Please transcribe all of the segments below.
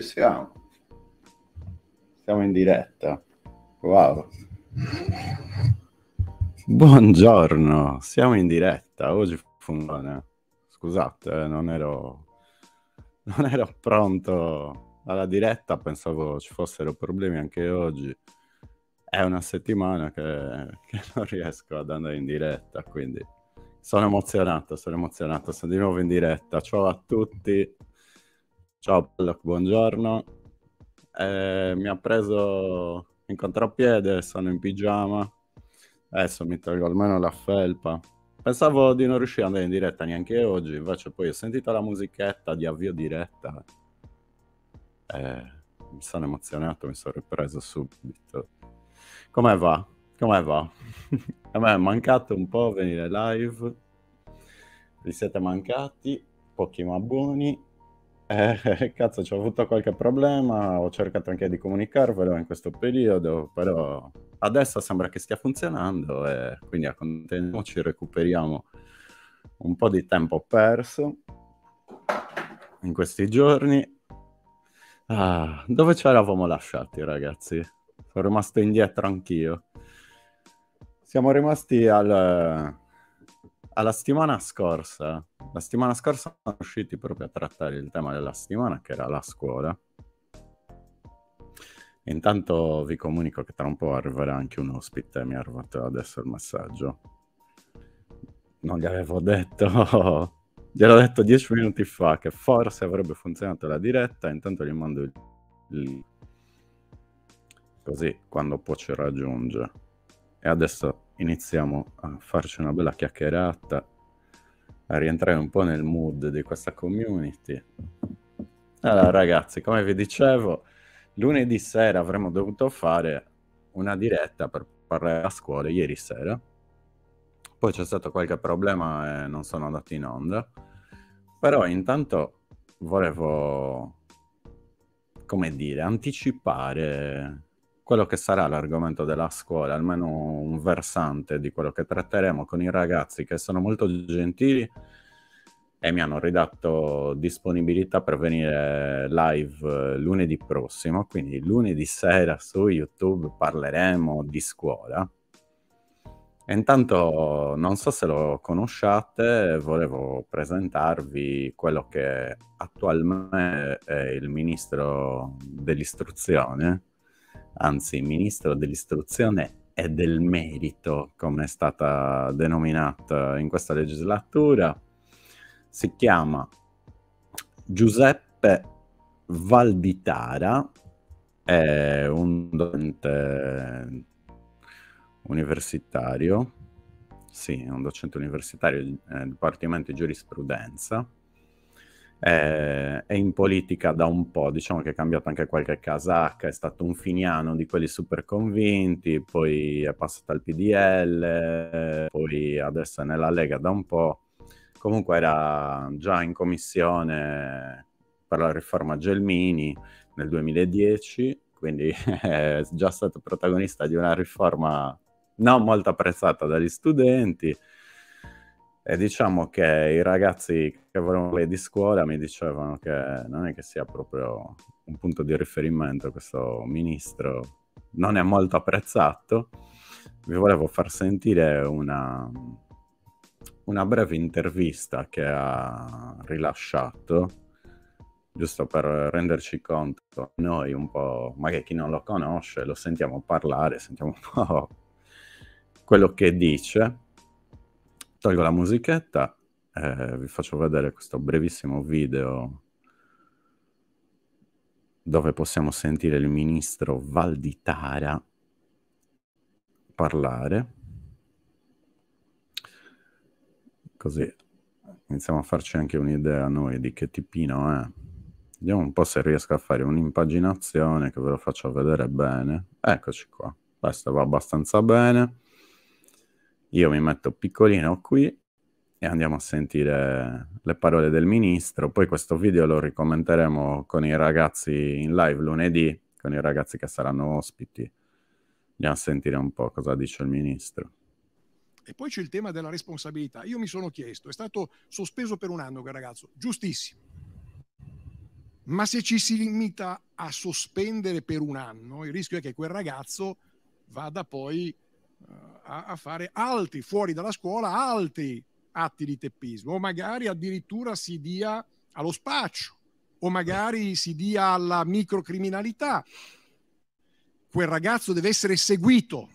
Ci siamo. Siamo in diretta. Wow. Buongiorno, siamo in diretta. Oggi funziona. Scusate, eh, non ero, non ero pronto alla diretta. Pensavo ci fossero problemi anche oggi. È una settimana che, che non riesco ad andare in diretta, quindi sono emozionato, sono emozionato, sono di nuovo in diretta. Ciao a tutti, Ciao Pollock, buongiorno. Eh, mi ha preso in contrappiede, sono in pigiama. Adesso mi tolgo almeno la felpa. Pensavo di non riuscire ad andare in diretta neanche oggi, invece poi ho sentito la musichetta di avvio diretta. Eh, mi sono emozionato, mi sono ripreso subito. Come va? Come va? A me è mancato un po' venire live. Vi siete mancati, pochi ma buoni eh, cazzo, ci ho avuto qualche problema, ho cercato anche di comunicarvelo in questo periodo, però adesso sembra che stia funzionando e quindi accontentiamoci, recuperiamo un po' di tempo perso in questi giorni. Ah, dove ci eravamo lasciati, ragazzi? Sono rimasto indietro anch'io. Siamo rimasti al alla settimana scorsa, la settimana scorsa sono usciti proprio a trattare il tema della settimana che era la scuola. Intanto vi comunico che tra un po' arriverà anche un ospite, mi è arrivato adesso il messaggio. Non gli avevo detto, gliel'ho detto dieci minuti fa che forse avrebbe funzionato la diretta, intanto gli mando il... link. così quando può ci raggiunge. E adesso iniziamo a farci una bella chiacchierata, a rientrare un po' nel mood di questa community. Allora ragazzi, come vi dicevo, lunedì sera avremmo dovuto fare una diretta per parlare a scuola ieri sera. Poi c'è stato qualche problema e non sono andato in onda. Però intanto volevo, come dire, anticipare quello che sarà l'argomento della scuola, almeno un versante di quello che tratteremo con i ragazzi che sono molto gentili e mi hanno ridato disponibilità per venire live eh, lunedì prossimo, quindi lunedì sera su YouTube parleremo di scuola. E intanto non so se lo conosciate, volevo presentarvi quello che attualmente è il ministro dell'istruzione, anzi ministro dell'istruzione e del merito, come è stata denominata in questa legislatura, si chiama Giuseppe Valditara, è un docente universitario, sì, un docente universitario del eh, Dipartimento di Giurisprudenza, eh, è in politica da un po', diciamo che è cambiato anche qualche casacca, è stato un finiano di quelli super convinti, poi è passato al PDL, poi adesso è nella Lega da un po', comunque era già in commissione per la riforma Gelmini nel 2010, quindi è già stato protagonista di una riforma non molto apprezzata dagli studenti e diciamo che i ragazzi che volevano le di scuola mi dicevano che non è che sia proprio un punto di riferimento questo ministro, non è molto apprezzato. Vi volevo far sentire una, una breve intervista che ha rilasciato, giusto per renderci conto noi un po', magari chi non lo conosce, lo sentiamo parlare, sentiamo un po' quello che dice Tolgo la musichetta e eh, vi faccio vedere questo brevissimo video dove possiamo sentire il ministro Valditara parlare. Così iniziamo a farci anche un'idea noi di che tipino è. Vediamo un po' se riesco a fare un'impaginazione che ve lo faccio vedere bene. Eccoci qua. Questo va abbastanza bene. Io mi metto piccolino qui e andiamo a sentire le parole del ministro. Poi questo video lo ricommenteremo con i ragazzi in live lunedì, con i ragazzi che saranno ospiti. Andiamo a sentire un po' cosa dice il ministro. E poi c'è il tema della responsabilità. Io mi sono chiesto, è stato sospeso per un anno quel ragazzo, giustissimo. Ma se ci si limita a sospendere per un anno, il rischio è che quel ragazzo vada poi eh, a, a fare altri fuori dalla scuola, altri atti di teppismo, o magari addirittura si dia allo spaccio, o magari si dia alla microcriminalità. Quel ragazzo deve essere seguito,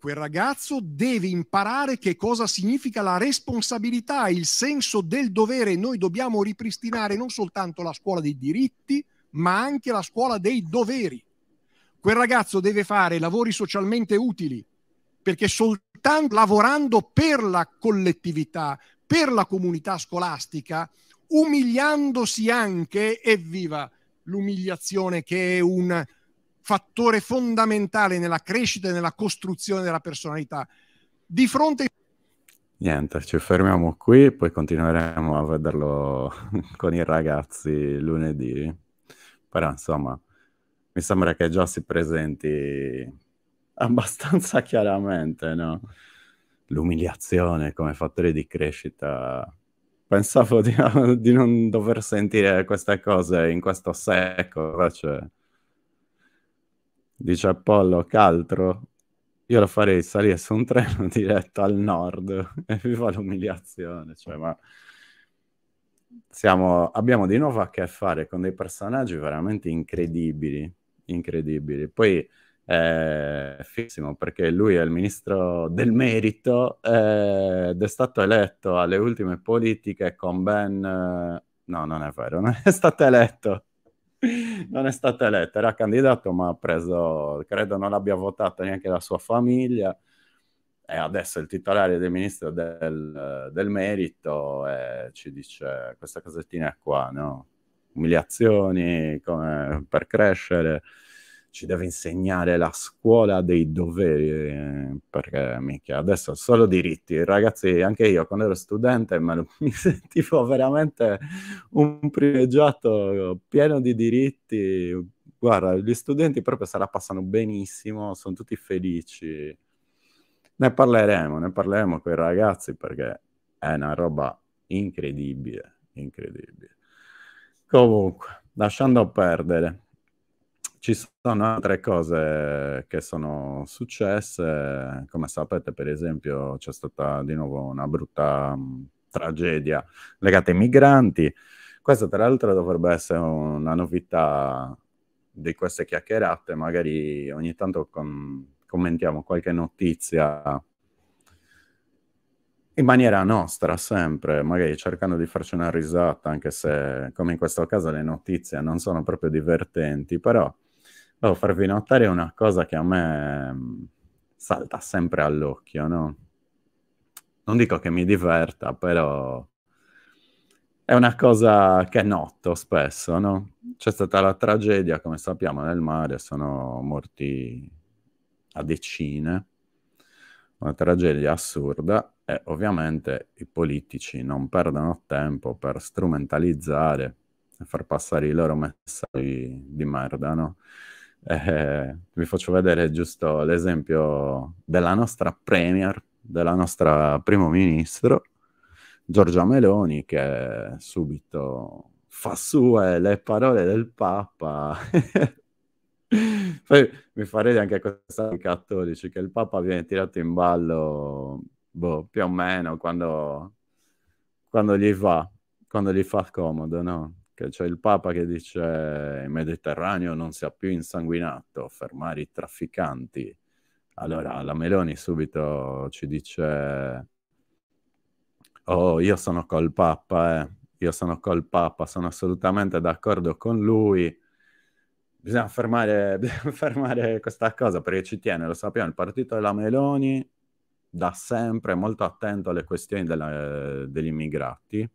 quel ragazzo deve imparare che cosa significa la responsabilità, il senso del dovere. Noi dobbiamo ripristinare non soltanto la scuola dei diritti, ma anche la scuola dei doveri. Quel ragazzo deve fare lavori socialmente utili, perché soltanto lavorando per la collettività, per la comunità scolastica, umiliandosi anche, evviva l'umiliazione che è un fattore fondamentale nella crescita e nella costruzione della personalità. Di fronte Niente, ci fermiamo qui, poi continueremo a vederlo con i ragazzi lunedì. Però insomma, mi sembra che già si presenti abbastanza chiaramente, no? L'umiliazione come fattore di crescita. Pensavo di, di non dover sentire queste cose in questo secolo, invece... Cioè, dice Apollo, Caltro, io lo farei salire su un treno diretto al nord e viva l'umiliazione, cioè ma... Siamo, abbiamo di nuovo a che fare con dei personaggi veramente incredibili, incredibili. Poi è fissimo perché lui è il ministro del merito eh, ed è stato eletto alle ultime politiche con ben... Eh, no, non è vero, non è stato eletto. Non è stato eletto, era candidato ma ha preso, credo non abbia votato neanche la sua famiglia e adesso il titolare del ministro del, del merito eh, ci dice questa cosettina qua, no? Umiliazioni come per crescere ci deve insegnare la scuola dei doveri, perché mica adesso solo diritti. Ragazzi, anche io quando ero studente lo, mi sentivo veramente un privilegiato pieno di diritti. Guarda, gli studenti proprio se la passano benissimo, sono tutti felici. Ne parleremo, ne parleremo con i ragazzi perché è una roba incredibile, incredibile. Comunque, lasciando perdere ci sono altre cose che sono successe, come sapete per esempio c'è stata di nuovo una brutta mm, tragedia legata ai migranti. Questa tra l'altro dovrebbe essere una novità di queste chiacchierate, magari ogni tanto con, commentiamo qualche notizia in maniera nostra sempre, magari cercando di farci una risata, anche se come in questo caso le notizie non sono proprio divertenti, però Oh, farvi notare una cosa che a me mm, salta sempre all'occhio, no? Non dico che mi diverta, però è una cosa che noto spesso, no? C'è stata la tragedia, come sappiamo, nel mare, sono morti a decine, una tragedia assurda e ovviamente i politici non perdono tempo per strumentalizzare e far passare i loro messaggi di merda, no? Eh, vi faccio vedere giusto l'esempio della nostra premier, della nostra primo ministro, Giorgia Meloni, che subito fa sue le parole del Papa. Poi mi farete anche questa cattolici, che il Papa viene tirato in ballo boh, più o meno quando, quando gli va, quando gli fa comodo, no? che c'è il Papa che dice il Mediterraneo non sia più insanguinato, fermare i trafficanti. Allora la Meloni subito ci dice, oh io sono col Papa, eh. io sono col Papa, sono assolutamente d'accordo con lui, bisogna fermare, bisogna fermare questa cosa perché ci tiene, lo sappiamo, il partito della Meloni da sempre molto attento alle questioni della, degli immigrati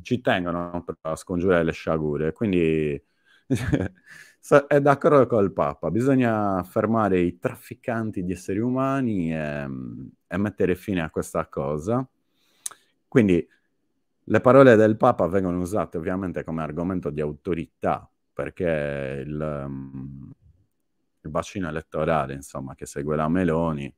ci tengono a scongiurare le sciagure. Quindi è d'accordo col Papa, bisogna fermare i trafficanti di esseri umani e, e mettere fine a questa cosa. Quindi le parole del Papa vengono usate ovviamente come argomento di autorità, perché il, il bacino elettorale, insomma, che segue la Meloni,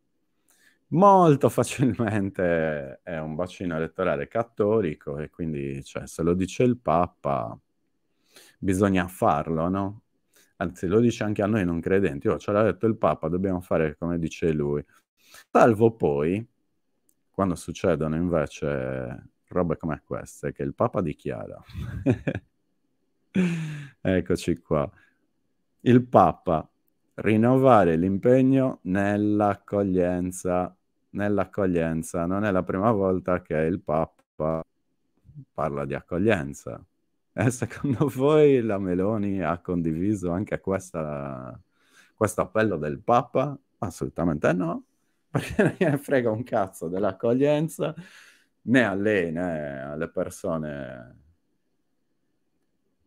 molto facilmente è un bacino elettorale cattolico e quindi cioè, se lo dice il Papa bisogna farlo, no? Anzi, lo dice anche a noi non credenti, oh, ce l'ha detto il Papa, dobbiamo fare come dice lui. Salvo poi, quando succedono invece robe come queste, che il Papa dichiara, eccoci qua, il Papa rinnovare l'impegno nell'accoglienza nell'accoglienza. Non è la prima volta che il Papa parla di accoglienza. E secondo voi la Meloni ha condiviso anche questa, questo appello del Papa? Assolutamente no, perché non ne frega un cazzo dell'accoglienza né a lei né alle persone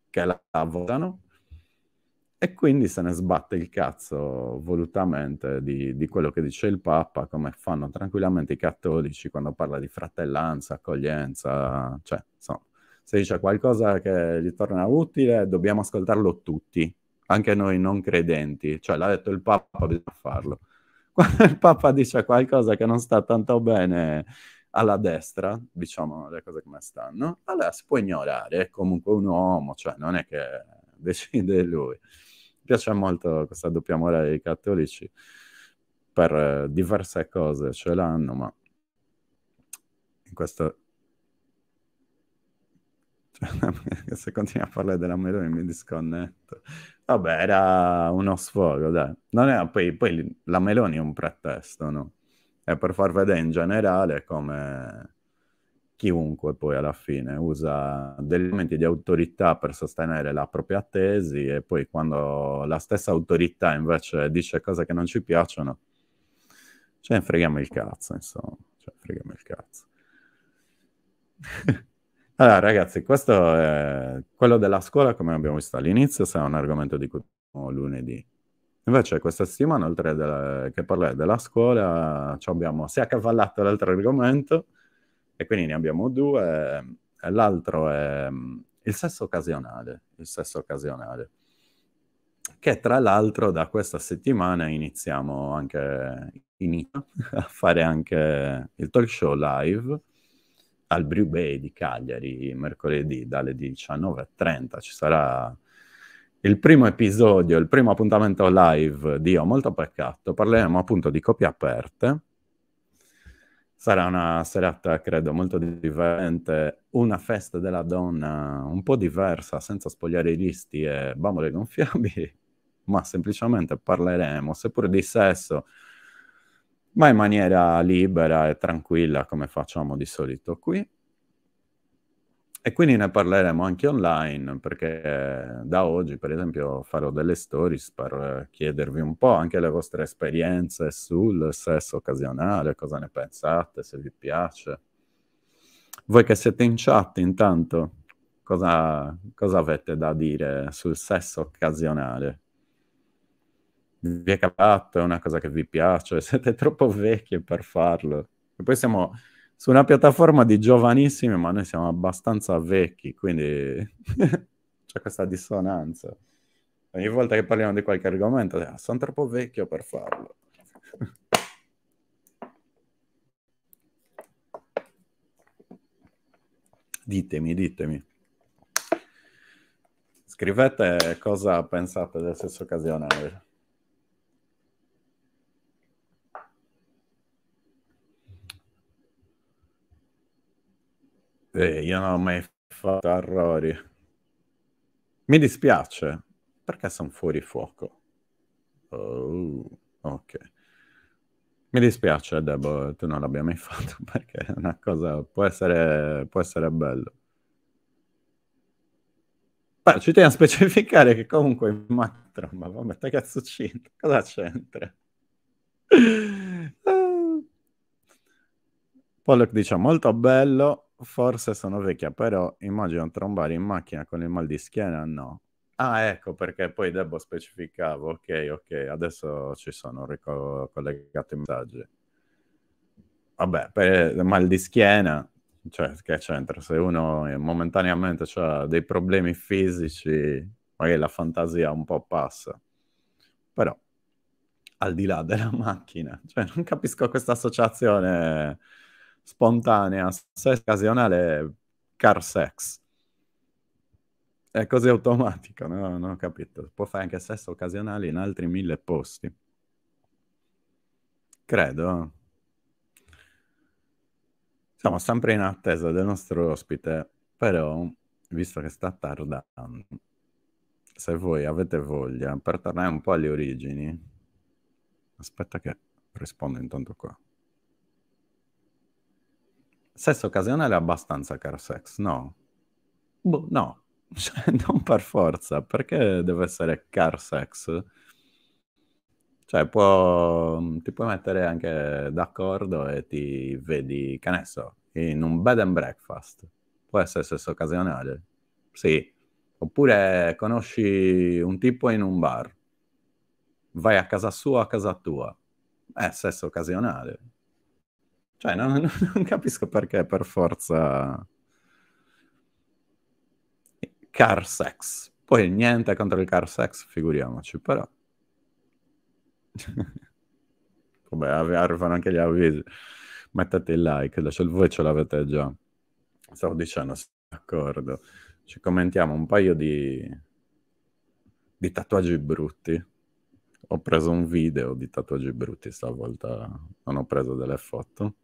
che la votano e quindi se ne sbatte il cazzo volutamente di, di quello che dice il Papa, come fanno tranquillamente i cattolici quando parla di fratellanza, accoglienza, cioè insomma, se dice qualcosa che gli torna utile dobbiamo ascoltarlo tutti, anche noi non credenti, cioè l'ha detto il Papa, bisogna farlo. Quando il Papa dice qualcosa che non sta tanto bene alla destra, diciamo le cose come stanno, allora si può ignorare, è comunque un uomo, cioè non è che decide lui piace molto questa doppia morale dei cattolici per eh, diverse cose ce l'hanno, ma in questo... Se continui a parlare della Meloni mi disconnetto. Vabbè, era uno sfogo, dai. Era... Poi, poi la Meloni è un pretesto, no? È per far vedere in generale come chiunque poi alla fine usa degli elementi di autorità per sostenere la propria tesi e poi quando la stessa autorità invece dice cose che non ci piacciono, ce ne freghiamo il cazzo, insomma, ce ne freghiamo il cazzo. allora ragazzi, questo è quello della scuola, come abbiamo visto all'inizio, sarà un argomento di cui parliamo lunedì. Invece questa settimana, oltre della, che parlare della scuola, ci abbiamo si è accavallato l'altro argomento, e quindi ne abbiamo due. Ehm, l'altro è ehm, il sesso occasionale, il sesso occasionale, che tra l'altro da questa settimana iniziamo anche inizio a fare anche il talk show live al Brew Bay di Cagliari mercoledì dalle 19.30 ci sarà il primo episodio, il primo appuntamento live di Ho molto peccato, parleremo appunto di copie aperte Sarà una serata, credo, molto divertente, una festa della donna un po' diversa, senza spogliare i listi e bambole gonfiabili, ma semplicemente parleremo, seppur di sesso, ma in maniera libera e tranquilla come facciamo di solito qui. E quindi ne parleremo anche online, perché eh, da oggi, per esempio, farò delle stories per eh, chiedervi un po' anche le vostre esperienze sul sesso occasionale, cosa ne pensate, se vi piace. Voi che siete in chat, intanto, cosa, cosa avete da dire sul sesso occasionale? Vi è capato? È una cosa che vi piace? Siete troppo vecchi per farlo? E poi siamo su una piattaforma di giovanissimi, ma noi siamo abbastanza vecchi, quindi c'è questa dissonanza. Ogni volta che parliamo di qualche argomento, ah, sono troppo vecchio per farlo. ditemi, ditemi. Scrivete cosa pensate del sesso occasionale. Eh, io non ho mai fatto errori. Mi dispiace, perché sono fuori fuoco? Oh, ok. Mi dispiace, Debo, tu non l'abbia mai fatto perché è una cosa, può essere, può essere bello. Beh, ci tengo a specificare che comunque in macro, ma vabbè, te cazzo c'entra? Cosa c'entra? Pollock dice molto bello, forse sono vecchia, però immagino trombare in macchina con il mal di schiena, no. Ah, ecco perché poi Debbo specificavo. Ok, ok, adesso ci sono rico- collegati i messaggi. Vabbè, per mal di schiena, cioè, che c'entra? Se uno momentaneamente ha dei problemi fisici, magari la fantasia un po' passa. Però, al di là della macchina, cioè, non capisco questa associazione spontanea, sesso occasionale, car sex. È così automatico, no? non ho capito. Può fare anche sesso occasionale in altri mille posti. Credo. Siamo sempre in attesa del nostro ospite, però, visto che sta tardando, se voi avete voglia, per tornare un po' alle origini, aspetta che rispondo intanto qua. Sesso occasionale è abbastanza caro sex, no? Boh, no, cioè, non per forza, perché deve essere car sex? Cioè, può, mm, ti puoi mettere anche d'accordo e ti vedi, che ne so, in un bed and breakfast. Può essere sesso occasionale, sì. Oppure conosci un tipo in un bar, vai a casa sua, o a casa tua. È sesso occasionale, cioè, non, non capisco perché per forza... Car sex. Poi niente contro il car sex, figuriamoci, però... Vabbè, arrivano anche gli avvisi. Mettete il like, il cioè, voi ce l'avete già. Stavo dicendo, sono d'accordo. Ci commentiamo un paio di, di tatuaggi brutti. Ho preso un video di tatuaggi brutti stavolta, non ho preso delle foto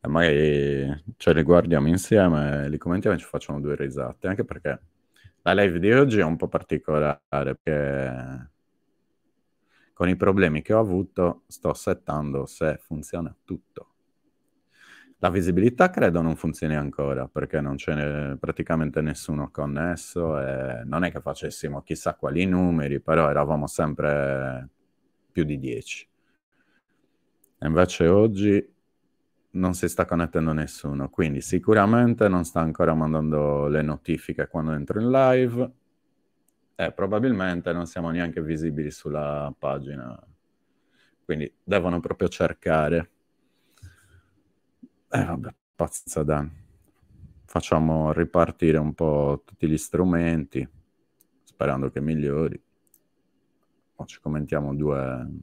e magari ce cioè, li guardiamo insieme, li commentiamo e ci facciamo due risate, anche perché la live di oggi è un po' particolare, perché con i problemi che ho avuto sto settando se funziona tutto. La visibilità credo non funzioni ancora perché non c'è praticamente nessuno connesso e non è che facessimo chissà quali numeri, però eravamo sempre più di 10. invece oggi non si sta connettendo nessuno, quindi sicuramente non sta ancora mandando le notifiche quando entro in live e probabilmente non siamo neanche visibili sulla pagina, quindi devono proprio cercare. E eh, vabbè, pazza Dan. Facciamo ripartire un po' tutti gli strumenti, sperando che migliori. Poi ci commentiamo due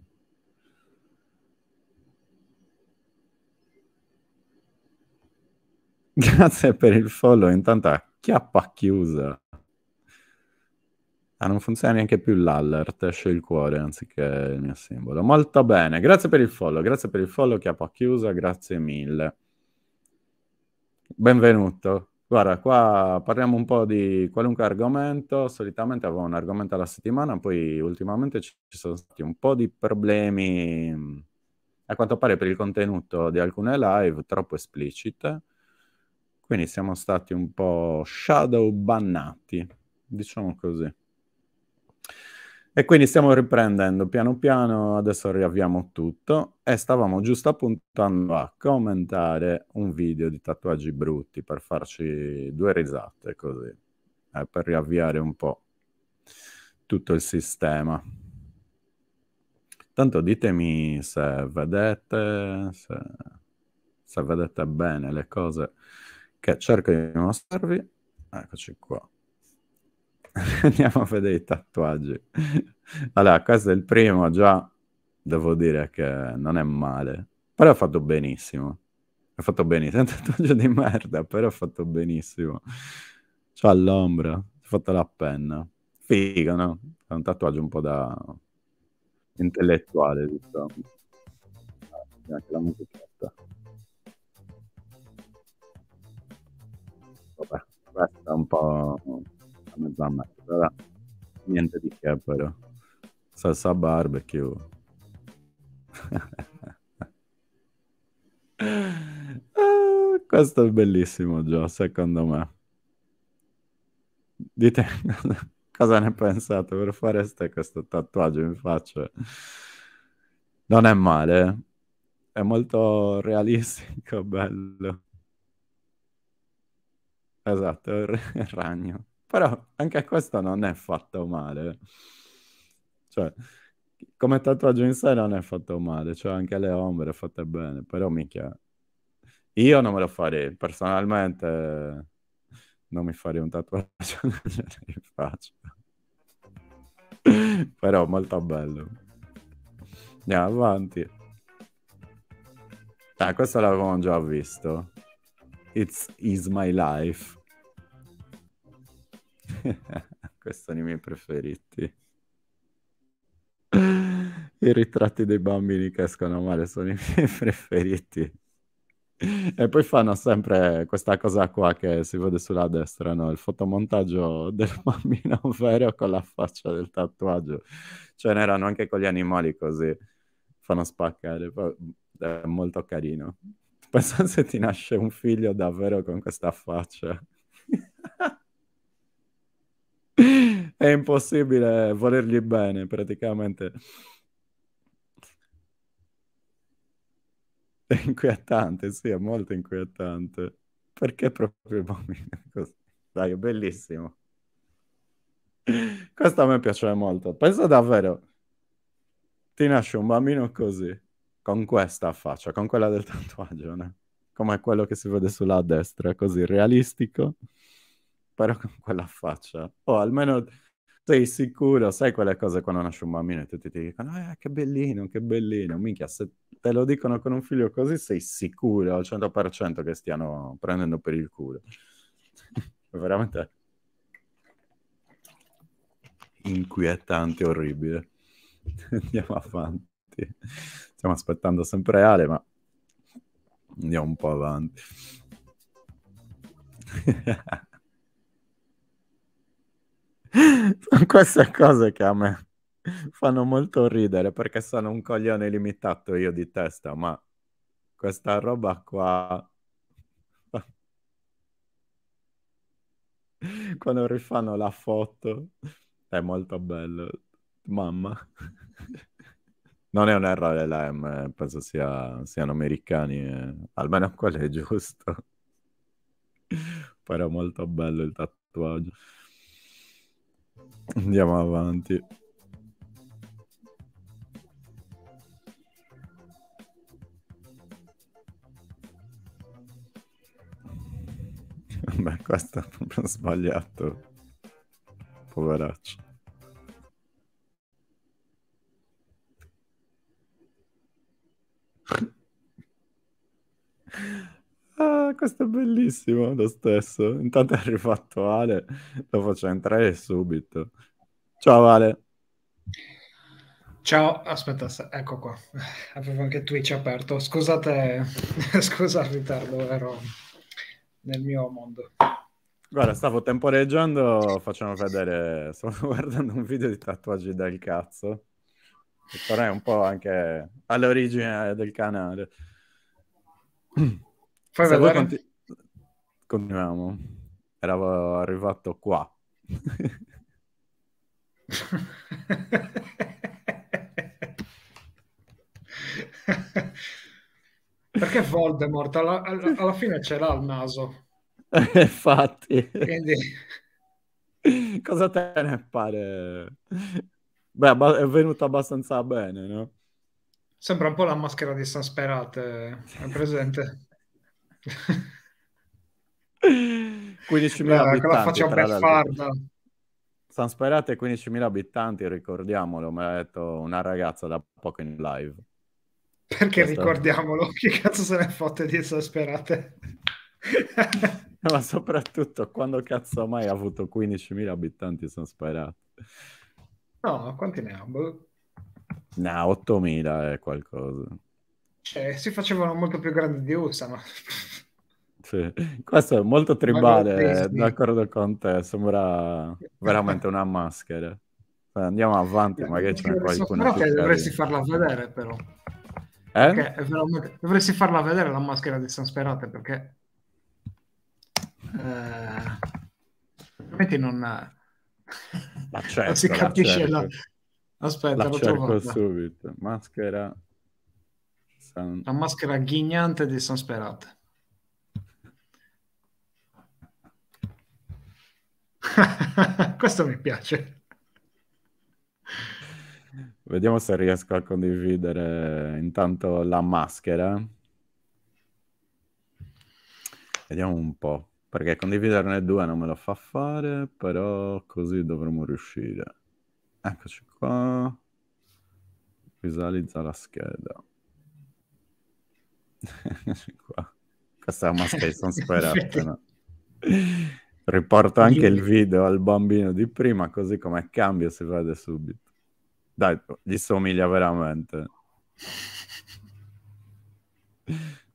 Grazie per il follow, intanto chiappa chiusa. Ah, non funziona neanche più l'allert, esce il cuore anziché il mio simbolo. Molto bene, grazie per il follow, grazie per il follow, chiappa chiusa, grazie mille. Benvenuto. Guarda, qua parliamo un po' di qualunque argomento, solitamente avevo un argomento alla settimana, poi ultimamente ci sono stati un po' di problemi, a quanto pare per il contenuto di alcune live troppo esplicite quindi siamo stati un po' shadow bannati, diciamo così. E quindi stiamo riprendendo piano piano, adesso riavviamo tutto e stavamo giusto appuntando a commentare un video di tatuaggi brutti per farci due risate così, eh, per riavviare un po' tutto il sistema. Tanto ditemi se vedete, se, se vedete bene le cose che cerco di mostrarvi. Eccoci qua. Andiamo a vedere i tatuaggi. allora, questo è il primo, già devo dire che non è male, però ha fatto benissimo. Ha fatto benissimo, è un tatuaggio di merda, però ha fatto benissimo. C'ha l'ombra, ha fatto la penna. Figo, no? È un tatuaggio un po' da intellettuale, diciamo. Anche la musichetta. resta un po' a mezzo a mezzo, però niente di che però. Salsa barbecue. questo è bellissimo, Gio, secondo me. Dite cosa ne pensate per fare ste, questo tatuaggio in faccia. Non è male, eh. è molto realistico, bello. Esatto, il ragno. Però anche questo non è fatto male. Cioè, come tatuaggio in sé non è fatto male, cioè anche le ombre fatte bene, però minchia, io non me lo farei, personalmente non mi farei un tatuaggio in faccia. però molto bello. Andiamo avanti. Ah, questo l'avevamo già visto. It's Is My Life. Questo è uno dei miei preferiti. I ritratti dei bambini che escono male sono i miei preferiti. E poi fanno sempre questa cosa qua che si vede sulla destra, no? Il fotomontaggio del bambino vero con la faccia del tatuaggio. Cioè, n'erano anche con gli animali così. Fanno spaccare, è molto carino. Pensa se ti nasce un figlio davvero con questa faccia. È impossibile volergli bene, praticamente. È inquietante, sì, è molto inquietante. Perché proprio i bambini così? Dai, è bellissimo. Questo a me piace molto. Pensa davvero, ti nasce un bambino così con questa faccia, con quella del tatuaggio, come quello che si vede sulla destra, così realistico, però con quella faccia. O almeno sei sicuro, sai quelle cose quando nasce un bambino e tutti ti dicono eh, che bellino, che bellino, minchia, se te lo dicono con un figlio così sei sicuro al 100% che stiano prendendo per il culo. Veramente inquietante, orribile. Andiamo avanti avanti. Stiamo aspettando sempre Ale, ma andiamo un po' avanti. Sono Queste cose che a me fanno molto ridere perché sono un coglione limitato io di testa, ma questa roba qua... Quando rifanno la foto è molto bello. Mamma. Non è un R alla M, eh, penso sia, siano americani, eh. almeno quello è giusto. Poi era molto bello il tatuaggio. Andiamo avanti. Beh, questo è proprio sbagliato. Poveraccio. Ah, questo è bellissimo lo stesso. Intanto è rifatto Ale, lo faccio entrare subito. Ciao Ale. Ciao, aspetta, ecco qua. Avevo anche Twitch aperto. Scusate, scusa il ritardo, ero nel mio mondo. Guarda, stavo temporeggiando, facciamo vedere, stavo guardando un video di tatuaggi del cazzo. Però è un po' anche all'origine del canale. Fai vedere. Conti- continuiamo. Eravamo arrivato qua. Perché Voldemort alla, alla, fine ce l'ha il naso. Infatti. Quindi... Cosa te ne pare? Beh, è venuto abbastanza bene, no? Sembra un po' la maschera di San Sperate, eh, è presente? 15.000 eh, abitanti. la faccia beffarda. San Sperate 15.000 abitanti, ricordiamolo, me l'ha detto una ragazza da poco in live. Perché Questa... ricordiamolo? Che cazzo se ne è fatte di San Sperate? Ma soprattutto, quando cazzo mai ha avuto 15.000 abitanti San Sperate? No, quanti ne ha? Boh. No, 8000 è qualcosa. Cioè, si facevano molto più grandi di USA, ma... Sì. Questo è molto tribale, d'accordo con te, sembra veramente una maschera. Cioè, andiamo avanti, eh, magari ce qualcuno. Però che dovresti farla vedere, però. Eh? Veramente... Dovresti farla vedere la maschera di San Sperate, perché... Eh... Veramente non... La certo, non si capisce la... Certo. la Aspetta, la cerco subito. Maschera... San... La maschera ghignante di San Sperate. Questo mi piace. Vediamo se riesco a condividere intanto la maschera. Vediamo un po', perché condividerne due non me lo fa fare, però così dovremmo riuscire. Eccoci qua. Visualizza la scheda. Eccoci qua. Questa è una scheda sperata. no? Riporto anche il video al bambino di prima, così come cambia si vede subito. Dai, gli somiglia veramente.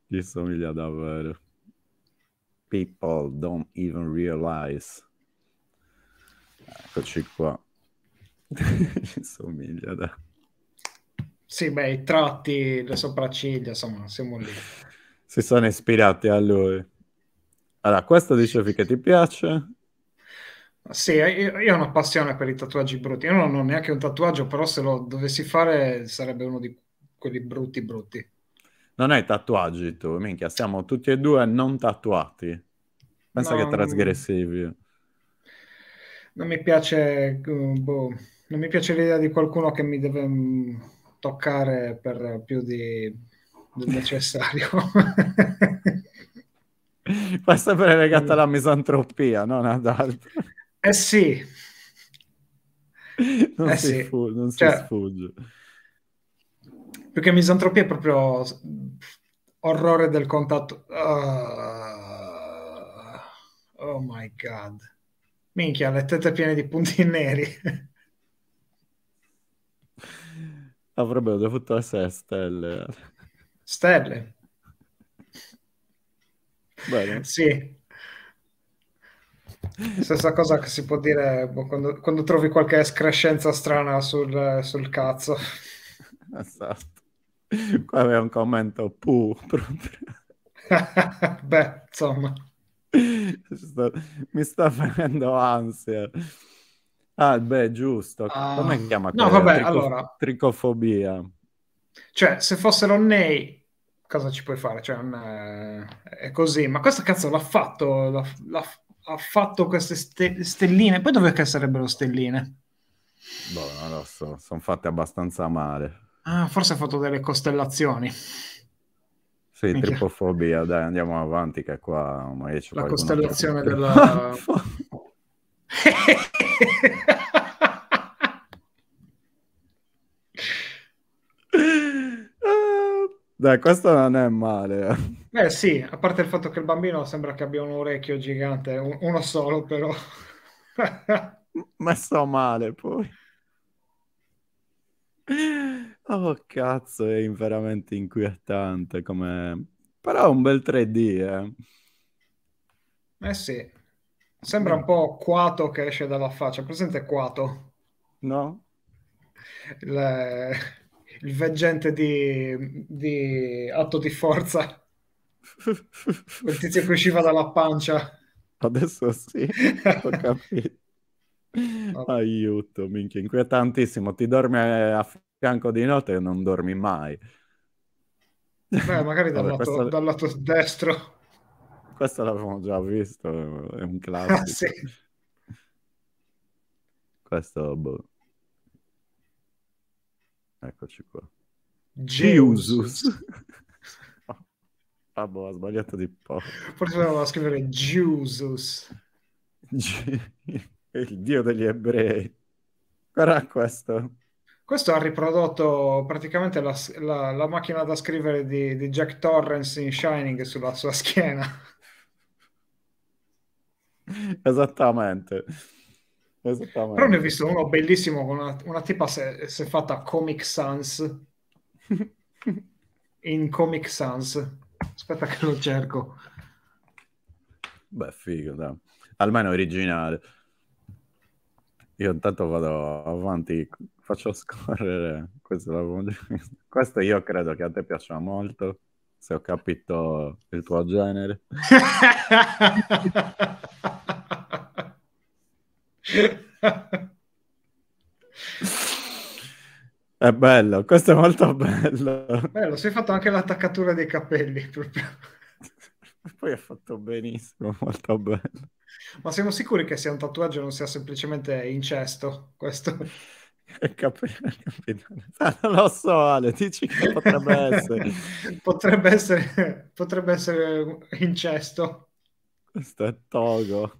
gli somiglia davvero. People don't even realize. Eccoci qua. Ci somiglia, da. Sì, beh, i tratti, le sopracciglia, insomma, siamo lì. Si sono ispirati a lui. Allora, questo dicevi che ti piace? Sì, io, io ho una passione per i tatuaggi brutti. Io non ho neanche un tatuaggio, però se lo dovessi fare sarebbe uno di quelli brutti brutti. Non hai tatuaggi tu, minchia, siamo tutti e due non tatuati. Pensa no, che trasgressivi. Non mi piace, boh non mi piace l'idea di qualcuno che mi deve mm, toccare per più di, del necessario. Questa per è legata alla misantropia, non ad altro. Eh sì. Non eh si, sì. Sfug- non cioè, si sfugge. Più che misantropia è proprio orrore del contatto. Uh, oh my god. Minchia, le tette piene di punti neri. avrebbero dovuto essere stelle. Stelle. Bene. Sì. Stessa cosa che si può dire boh, quando, quando, trovi qualche escrescenza strana sul, sul cazzo. Esatto. Qua è un commento pu proprio. Beh, insomma. Mi sta facendo ansia. Ah, beh, giusto. Uh, chiama? No, vabbè, Trico- allora... Tricofobia. Cioè, se fossero nei, cosa ci puoi fare? Cioè, un, eh, è così. Ma questo cazzo l'ha fatto, l'ha, l'ha, ha fatto queste ste- stelline. Poi dove che sarebbero stelline? Boh, non lo so, sono fatte abbastanza male. Ah, forse ha fatto delle costellazioni. Sì, Minchia. tripofobia, dai, andiamo avanti che qua magari La costellazione della... Dai, questo non è male. Eh sì, a parte il fatto che il bambino sembra che abbia un orecchio gigante, uno solo però. Ma sto male poi. Oh cazzo, è veramente inquietante come... Però è un bel 3D, eh. Eh sì. Sembra mm. un po' Quato che esce dalla faccia. Presente Quato? No. Il, eh, il veggente di, di, atto di forza. Quel tizio che usciva dalla pancia. Adesso sì, ho capito. Aiuto, minchia, inquietantissimo. Ti dormi eh, a fianco di notte e non dormi mai. Beh, magari dal, Vabbè, lato, questo... dal lato destro questo l'avevamo già visto, è un ah, classico. Ah, sì. Questo, boh. Eccoci qua. Jesus. Jesus. ah, boh, ho sbagliato di poco. Forse dovevo scrivere Jesus. G- il dio degli ebrei. Guarda questo. Questo ha riprodotto praticamente la, la, la macchina da scrivere di, di, Jack Torrance in Shining sulla sua schiena. Esattamente. Esattamente. Però ne ho visto uno bellissimo con una, una tipa si è fatta Comic Sans. In Comic Sans. Aspetta che lo cerco. Beh, figo, dai. Almeno originale. Io intanto vado avanti, faccio scorrere. Questo, Questo io credo che a te piaccia molto, se ho capito il tuo genere. È bello, questo è molto bello. Bello, si è fatto anche l'attaccatura dei capelli. Proprio. Poi è fatto benissimo, molto bello. Ma siamo sicuri che sia un tatuaggio non sia semplicemente incesto questo? Cap- ah, non lo so, Ale, dici che potrebbe essere. potrebbe essere. Potrebbe essere incesto. Questo è togo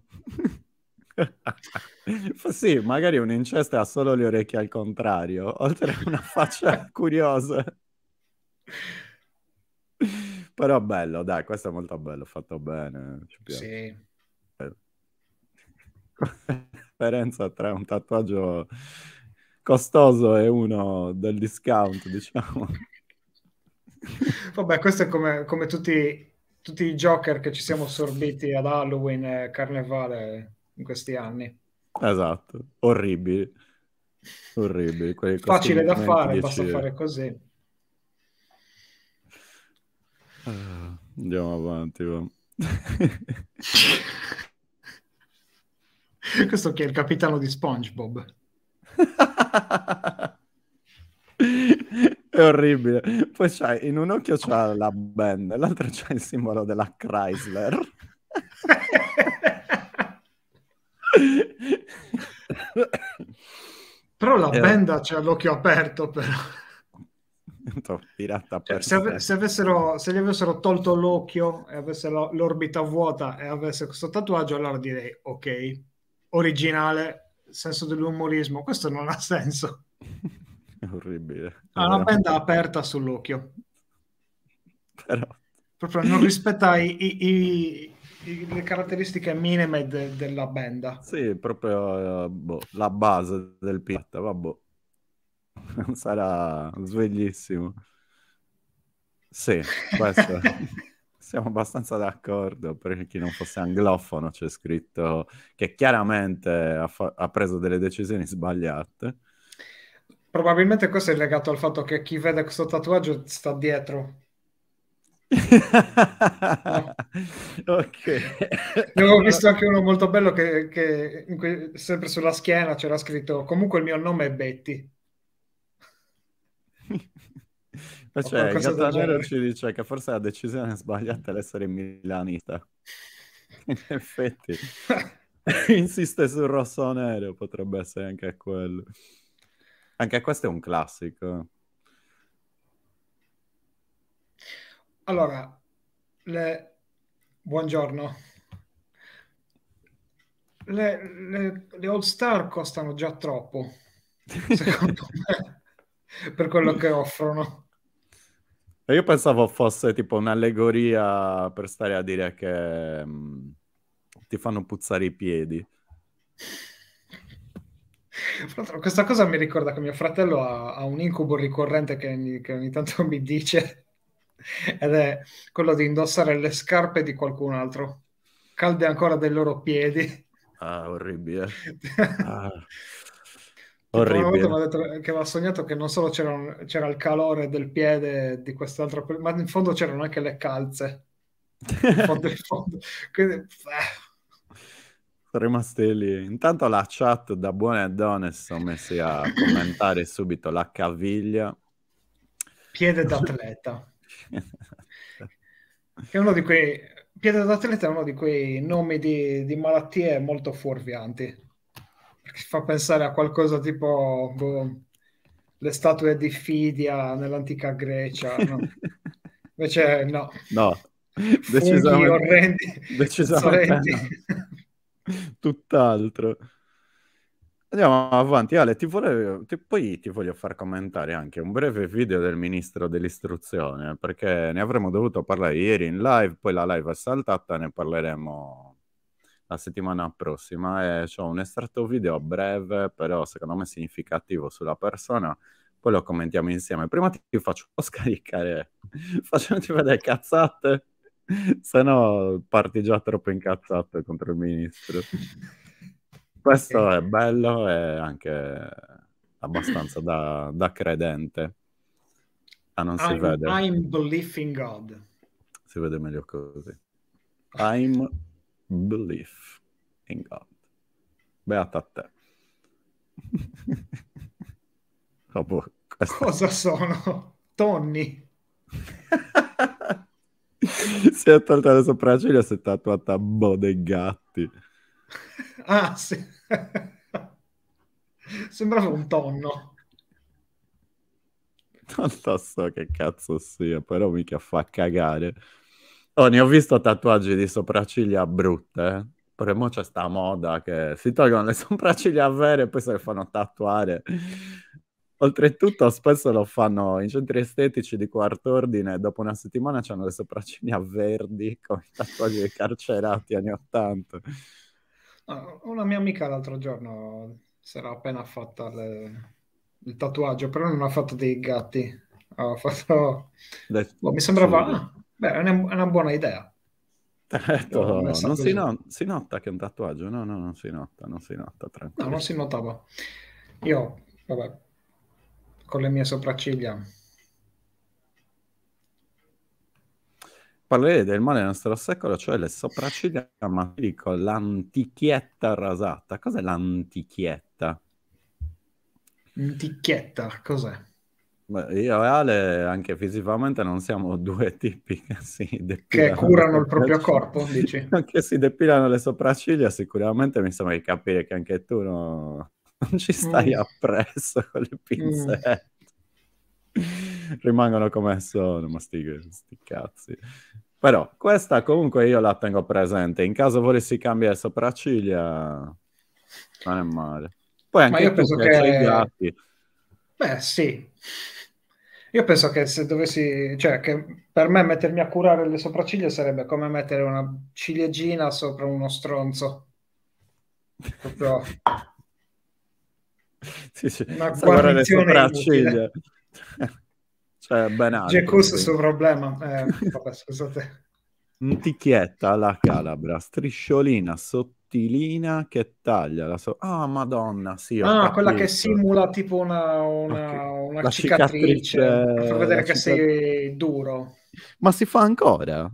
sì, magari un incesto ha solo le orecchie al contrario, oltre a una faccia curiosa. Però bello, dai, questo è molto bello, fatto bene. Sì. La differenza tra un tatuaggio costoso e uno del discount, diciamo. Vabbè, questo è come, come tutti, tutti, i Joker che ci siamo assorbiti ad Halloween e Carnevale in questi anni. Esatto, orribili. Orribili. Facile da fare, basta fare così. Eh, andiamo avanti. Questo che è il capitano di SpongeBob. è orribile. Poi c'hai in un occhio c'ha la band, nell'altro c'è il simbolo della Chrysler. però la eh, benda c'è cioè, l'occhio aperto però pirata cioè, se, ave- eh. se, avessero, se gli avessero tolto l'occhio e avessero l'orbita vuota e avesse questo tatuaggio allora direi ok originale senso dell'umorismo questo non ha senso è orribile ha una benda aperta sull'occhio però proprio non rispetta i, i, i le caratteristiche minime de- della band. Sì, proprio eh, boh, la base del pirata, vabbè. Sarà sveglissimo. Sì, questo. Siamo abbastanza d'accordo, per chi non fosse anglofono c'è scritto che chiaramente ha, fa- ha preso delle decisioni sbagliate. Probabilmente questo è legato al fatto che chi vede questo tatuaggio sta dietro ok. Ne avevo visto anche uno molto bello che, che que- sempre sulla schiena c'era scritto comunque il mio nome è Betty. Ma cioè, Gattanero ci dice che forse la decisione sbagliata è l'essere milanista. In effetti, insiste sul rosso nero, potrebbe essere anche quello. Anche questo è un classico. Allora, le... buongiorno. Le, le, le All Star costano già troppo, secondo me, per quello che offrono. Io pensavo fosse tipo un'allegoria per stare a dire che mh, mm, ti fanno puzzare i piedi. Questa cosa mi ricorda che mio fratello ha, ha un incubo ricorrente che, che ogni tanto mi dice ed è quello di indossare le scarpe di qualcun altro, calde ancora dei loro piedi. Ah, orribile. ah. Orribile. Una volta mi ha detto che aveva sognato che non solo c'era, un, c'era il calore del piede di quest'altra, ma in fondo c'erano anche le calze. In fondo, in fondo. Quindi, Rimasti lì. Intanto la chat da buone donne sono messi a commentare subito la caviglia. Piede d'atleta è uno di quei pietra d'atleta è uno di quei nomi di, di malattie molto fuorvianti perché fa pensare a qualcosa tipo boh, le statue di Fidia nell'antica Grecia no? invece no no decisamente, decisamente tutt'altro Andiamo avanti, Ale, ti volevo, ti, poi ti voglio far commentare anche un breve video del ministro dell'istruzione, perché ne avremmo dovuto parlare ieri in live, poi la live è saltata, ne parleremo la settimana prossima e ho un estratto video breve, però secondo me significativo sulla persona, poi lo commentiamo insieme. Prima ti faccio scaricare, facendoti vedere cazzate, se no parti già troppo incazzato contro il ministro. Questo è bello e anche abbastanza da, da credente. Ah, non I'm, si vede. I'm belief in God. Si vede meglio così. I'm belief in God. Beata a te. oh, boh, Cosa sono? Tonni. si è tolta le sopracciglia e si è tatuata a dei gatti. Ah, sì. Sembrava un tonno. Non lo so che cazzo sia, però mica fa cagare. Oh, ne ho visto tatuaggi di sopracciglia brutte, eh. però mo c'è sta moda che si tolgono le sopracciglia vere e poi se le fanno tatuare. Oltretutto spesso lo fanno in centri estetici di quarto ordine, dopo una settimana c'hanno le sopracciglia verdi con i tatuaggi dei carcerati anni 80. Ah, una mia amica l'altro giorno si era appena fatta le... il tatuaggio, però non ha fatto dei gatti. Ha fatto... boh, mi sembrava... Ah, beh, è una, è una, buona idea. Detto, non si, no, si, nota che è un tatuaggio? No, no, non si nota, non si nota. Tranquillo. No, non si notava. Io, vabbè, con le mie sopracciglia parlerei del male del nostro secolo, cioè le sopracciglia, ma ti dico l'antichietta rasata. Cos'è l'antichietta? Antichietta, cos'è? Beh, io e Ale, anche fisicamente, non siamo due tipi che si depilano. Che curano il proprio corpo, dici? che si depilano le sopracciglia, sicuramente mi sembra di capire che anche tu no... non ci stai mm. appresso con le mm. pinzette. Mm rimangono come sono, ma sti, sti cazzi. Però questa comunque io la tengo presente. In caso volessi cambiare sopracciglia, non è male. Poi anche Ma io penso che... i gatti. Beh, sì. Io penso che se dovessi, cioè che per me mettermi a curare le sopracciglia sarebbe come mettere una ciliegina sopra uno stronzo. Proprio... sì, sì. Una guarnizione sopracciglia. cioè, C'è questo suo problema. Eh, vabbè, scusate. Un'etichetta alla calabra, strisciolina sottilina che taglia la so- Ah, madonna, sì. Ah, quella che simula tipo una, una, okay. una cicatrice, cicatrice, per vedere che cicatrice... sei duro. Ma si fa ancora?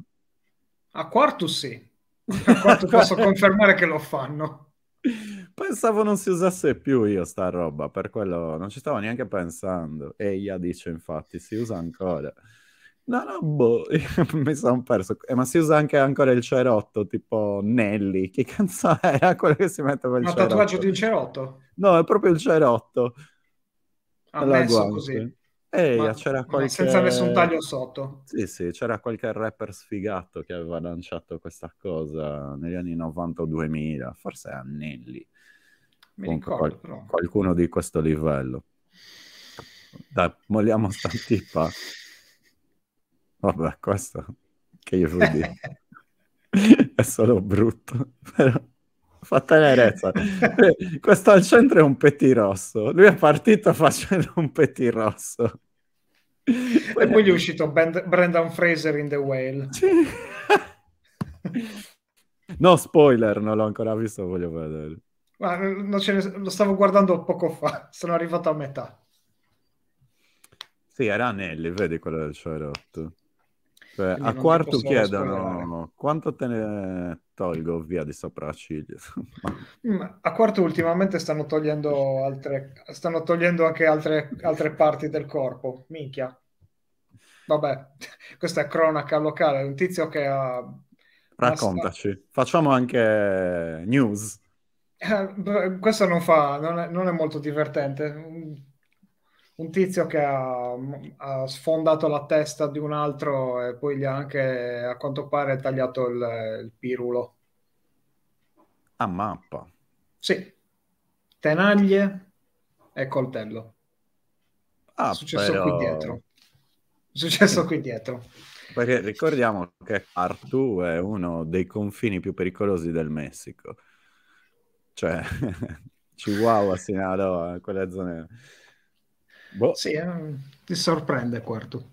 A quarto sì. A Quartus posso confermare che lo fanno. Pensavo non si usasse più io sta roba, per quello non ci stavo neanche pensando. E io dice infatti, si usa ancora. No, no, boh, mi sono perso. Eh, ma si usa anche ancora il cerotto, tipo Nelly. Che cazzo era quello che si mette per il cerotto? Ma tatuaggio di un cerotto? No, è proprio il cerotto. Ha ah, messo così. Ehi, ma, c'era qualche... Senza nessun taglio sotto. Sì, sì, c'era qualche rapper sfigato che aveva lanciato questa cosa negli anni 90 o 2000, forse a Annelli ricordo, qual- qualcuno di questo livello. Dai, molliamo sta tipa. Vabbè, questo che io vuol dire. è solo brutto, però fa tenerezza. questo al centro è un petti rosso. Lui è partito facendo un petti rosso. e poi gli è uscito Band- Brendan Fraser in The Whale. no spoiler, non l'ho ancora visto, voglio vedere. Ma eh, non ce ne... lo stavo guardando poco fa, sono arrivato a metà. Sì, era anelli, vedi quello del Ciarotto. Cioè, a quarto chiedono quanto te ne tolgo via di sopracciglia. Mm, a quarto ultimamente stanno togliendo, altre... stanno togliendo anche altre... altre parti del corpo, minchia. Vabbè, questa è cronaca locale, un tizio che ha... Raccontaci, facciamo anche news. Eh, questo non fa, non è, non è molto divertente. Un, un tizio che ha, ha, sfondato la testa di un altro e poi gli ha anche, a quanto pare, tagliato il, il pirulo. A mappa. Sì. Tenaglie e coltello. Ah, è successo però... qui dietro. È successo qui dietro. Perché ricordiamo che Artù è uno dei confini più pericolosi del Messico cioè Chihuahua sino a quelle zone. Boh. Sì, eh, ti sorprende quarto.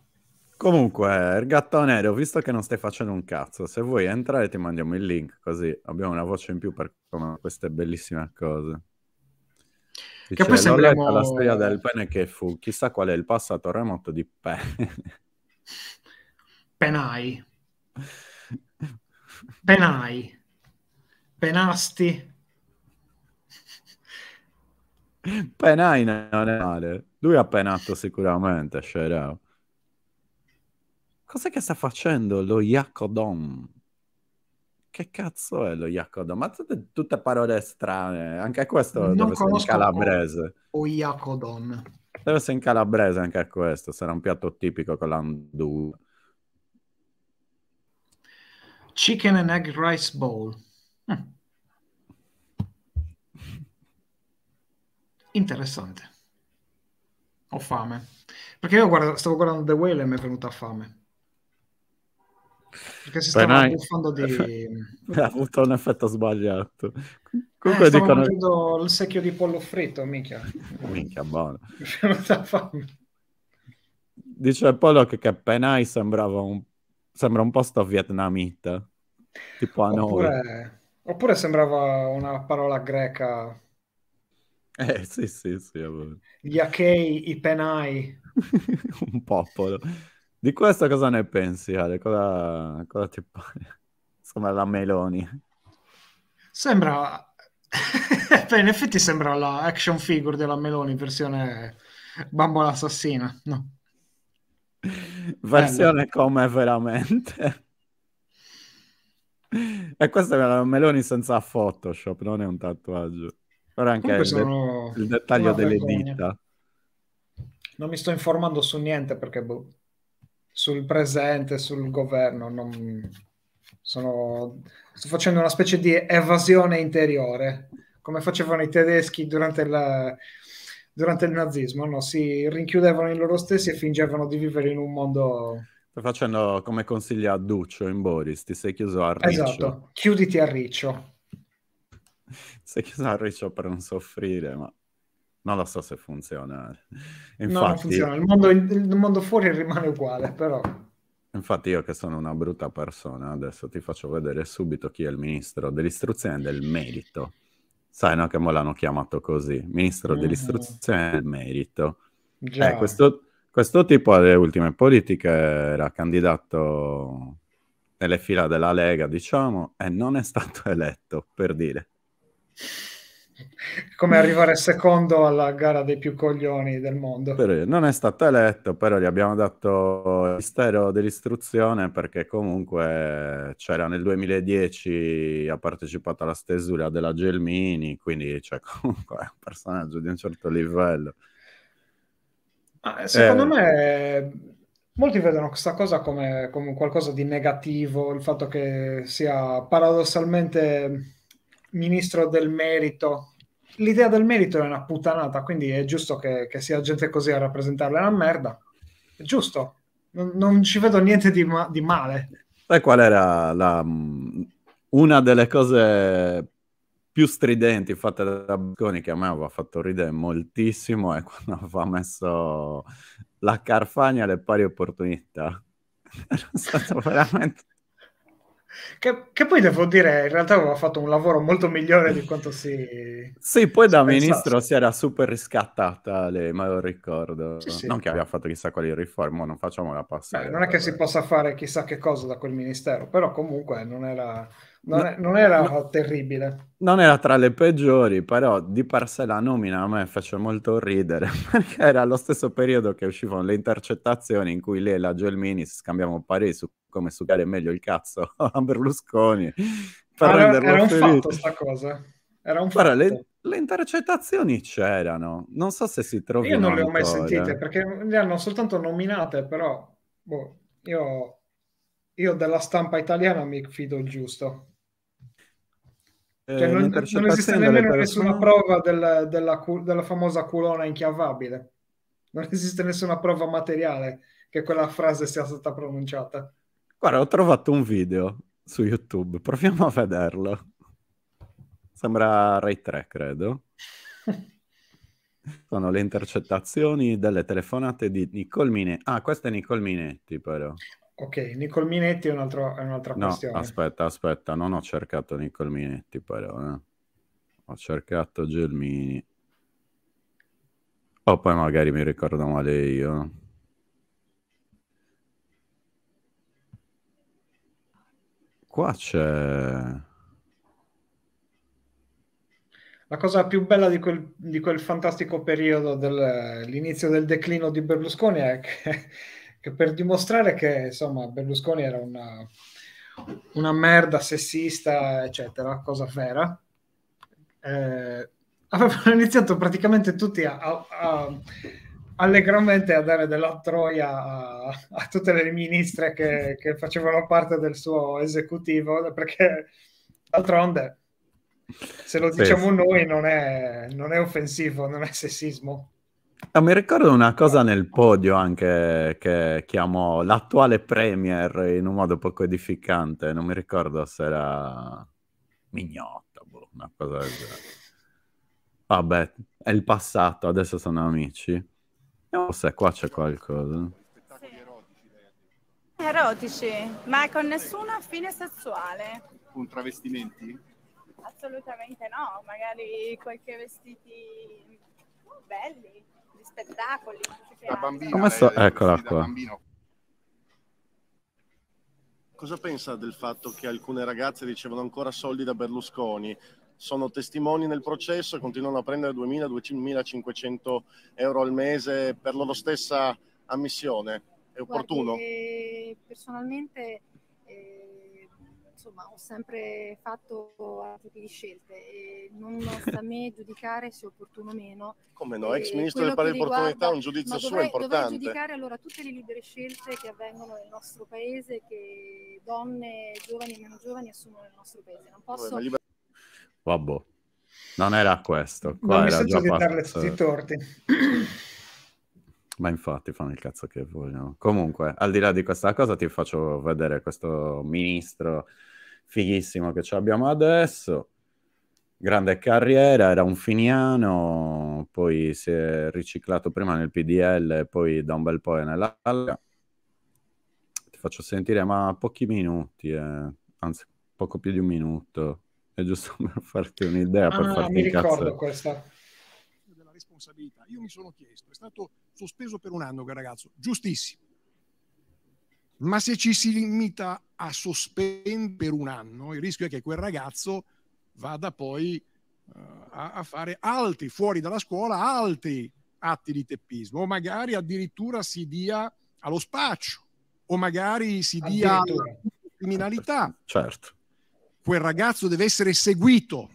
Comunque, Ergatto Nero, visto che non stai facendo un cazzo, se vuoi entrare ti mandiamo il link, così abbiamo una voce in più per queste bellissime cose. Dice, che poi sembriamo... la storia del pene che fu, chissà qual è il passato remoto di pene. Penai. Penai. Penasti. Penai non è male. Lui ha penato sicuramente, Shereo. Cos'è che sta facendo lo Yakodon? Che cazzo è lo Yakodon? Ma tutte, tutte parole strane. Anche questo deve essere in calabrese. O Yakodon. Deve essere in calabrese anche questo. Sarà un piatto tipico con l'andù. Chicken and Egg Rice Bowl. Hm. interessante. Ho fame. Perché io guarda, stavo guardando The Whale e mi è venuta fame. Perché si stava buffando di... ha avuto un effetto sbagliato. Comunque eh, dicono... mangiando il secchio di pollo fritto, minchia. minchia, buono. mi è venuta fame. Dice Polo che, che Penai sembrava un, sembra un posto vietnamita, tipo a oppure, noi. Oppure sembrava una parola greca eh, sì, sì, sì. Gli Akei, i penai. un popolo. Di questo cosa ne pensi, Ale? Cosa, cosa ti pare? Insomma, la Meloni. Sembra... Beh, in effetti sembra la action figure della Meloni, versione bambola assassina, no? Versione Bello. come veramente. e questa è la Meloni senza Photoshop, non è un tatuaggio. Ora anche il, sono... il, dettaglio delle dita. Non mi sto informando su niente perché boh, sul presente, sul governo, non... sono... sto facendo una specie di evasione interiore, come facevano i tedeschi durante, la... durante il nazismo, no? si rinchiudevano in loro stessi e fingevano di vivere in un mondo... Sto facendo come consiglia a Duccio in Boris, ti sei chiuso a riccio. Esatto, chiuditi a riccio si è chiuso a riccio per non soffrire, ma non lo so se funziona. Infatti, no, non funziona. Il mondo, il mondo, fuori rimane uguale, però. Infatti, io che sono una brutta persona, adesso ti faccio vedere subito chi è il ministro dell'istruzione e del merito. Sai, no, che me l'hanno chiamato così, ministro mm-hmm. dell'istruzione e del merito. Eh, Già. Eh, questo, questo tipo alle ultime politiche era candidato nelle fila della Lega, diciamo, e non è stato eletto, per dire come arrivare secondo alla gara dei più coglioni del mondo. Non è stato eletto, però gli abbiamo dato il mistero dell'Istruzione perché comunque c'era nel 2010, ha partecipato alla stesura della Gelmini, quindi cioè, comunque è un personaggio di un certo livello. secondo eh, me molti vedono questa cosa come, come qualcosa di negativo, il fatto che sia paradossalmente ministro del merito. L'idea del merito è una puttanata, quindi è giusto che, che sia gente così a rappresentarla, è una merda. È giusto, non, non ci vedo niente di, ma- di male. Sai qual era la, una delle cose più stridenti fatte da Bacconi, che a me aveva fatto ridere moltissimo è quando aveva messo la Carfagna alle pari opportunità. Era stato veramente che, che, poi devo dire, in realtà aveva fatto un lavoro molto migliore di quanto si. Sì, poi si da pensasse. ministro si era super riscattata, lei, ma lo ricordo. Sì, sì. Non che abbia fatto chissà quali riforme, non facciamola passare. Beh, non è che si eh. possa fare chissà che cosa da quel ministero, però comunque non era. Non, no, è, non era no, terribile. Non era tra le peggiori, però di per sé la nomina a me fece molto ridere, perché era lo stesso periodo che uscivano le intercettazioni in cui lei e la Gelmini si scambiavano pareri su come succhiare meglio il cazzo a Berlusconi. Per era, era un felice. fatto sta cosa. Era un fatto. Le, le, intercettazioni c'erano, non so se si trovano Io non le ho mai sentite, perché le hanno soltanto nominate, però boh, io, io della stampa italiana mi fido giusto. Cioè, eh, non, non, esiste nemmeno persone... nessuna prova del, della, della, famosa culona inchiavabile. Non esiste nessuna prova materiale che quella frase sia stata pronunciata. Guarda, ho trovato un video su YouTube, proviamo a vederlo. Sembra Ray 3, credo. Sono le intercettazioni delle telefonate di Nicole Minetti. Ah, questa è Nicole Minetti, però. Ok, Nicole Minetti è, un altro, è un'altra no, questione. Aspetta, aspetta, non ho cercato Nicole Minetti, però. Eh. Ho cercato Gelmini. O oh, poi magari mi ricordo male io. Qua c'è... La cosa più bella di quel, di quel fantastico periodo dell'inizio del declino di Berlusconi è che, che per dimostrare che insomma, Berlusconi era una, una merda sessista, eccetera, cosa vera, eh, avevano iniziato praticamente tutti a, a, a allegramente a dare della troia a, a tutte le ministre che, che, facevano parte del suo esecutivo, perché d'altronde se lo diciamo sì. noi non è, non è offensivo, non è sessismo. Ah, mi ricordo una cosa nel podio anche che chiamò l'attuale Premier in un modo poco edificante, non mi ricordo se era mignotta, boh, una cosa del genere. Vabbè, è il passato, adesso sono amici se qua c'è qualcosa. Sì. Erotici, ma con nessuna fine sessuale. Con travestimenti? Assolutamente no, magari qualche vestiti belli, di spettacoli. Da bambino. Come so? Eh, eccola qua. Cosa pensa del fatto che alcune ragazze ricevono ancora soldi da Berlusconi sono testimoni nel processo e continuano a prendere 2.000-2.500 euro al mese per loro stessa ammissione. È opportuno? Guardi, eh, personalmente eh, insomma, ho sempre fatto altri tipi di scelte e non sta a me giudicare se è opportuno o meno. Come no, eh, ex ministro delle pari opportunità, un giudizio suo è importante. Dovrei giudicare allora tutte le libere scelte che avvengono nel nostro paese, che donne, giovani e meno giovani assumono nel nostro paese. Non posso... Vabbè, Vabbè, non era questo. Qua non era mi già di darle tutti i torti. Ma infatti fanno il cazzo che vogliono. Comunque, al di là di questa cosa, ti faccio vedere questo ministro fighissimo che ci abbiamo adesso. Grande carriera, era un finiano, poi si è riciclato prima nel PDL, e poi da un bel po' nella Lega. Ti faccio sentire, ma pochi minuti, eh. anzi poco più di un minuto, è giusto per farti un'idea, ah, per farti mi ricordo questa. Della responsabilità. Io mi sono chiesto, è stato sospeso per un anno quel ragazzo, giustissimo. Ma se ci si limita a sospendere per un anno, il rischio è che quel ragazzo vada poi uh, a, a fare altri, fuori dalla scuola, altri atti di teppismo, o magari addirittura si dia allo spaccio, o magari si dia alla criminalità. Certo quel ragazzo deve essere seguito,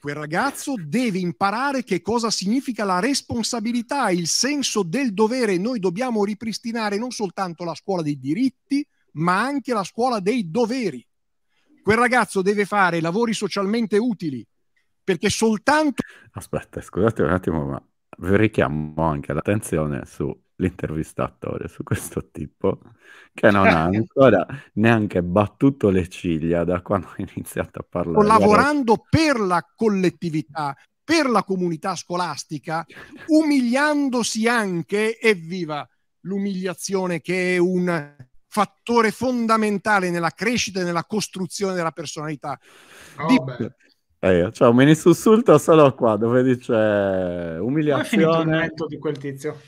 quel ragazzo deve imparare che cosa significa la responsabilità, il senso del dovere. Noi dobbiamo ripristinare non soltanto la scuola dei diritti, ma anche la scuola dei doveri. Quel ragazzo deve fare lavori socialmente utili, perché soltanto... Aspetta, scusate un attimo, ma vi richiamo anche l'attenzione su l'intervistatore su questo tipo che non ha ancora neanche battuto le ciglia da quando ha iniziato a parlare. Lavorando per la collettività, per la comunità scolastica, umiliandosi anche, evviva l'umiliazione che è un fattore fondamentale nella crescita e nella costruzione della personalità. Oh, di, eh, cioè un mini sussulto solo qua dove dice umiliazione di quel tizio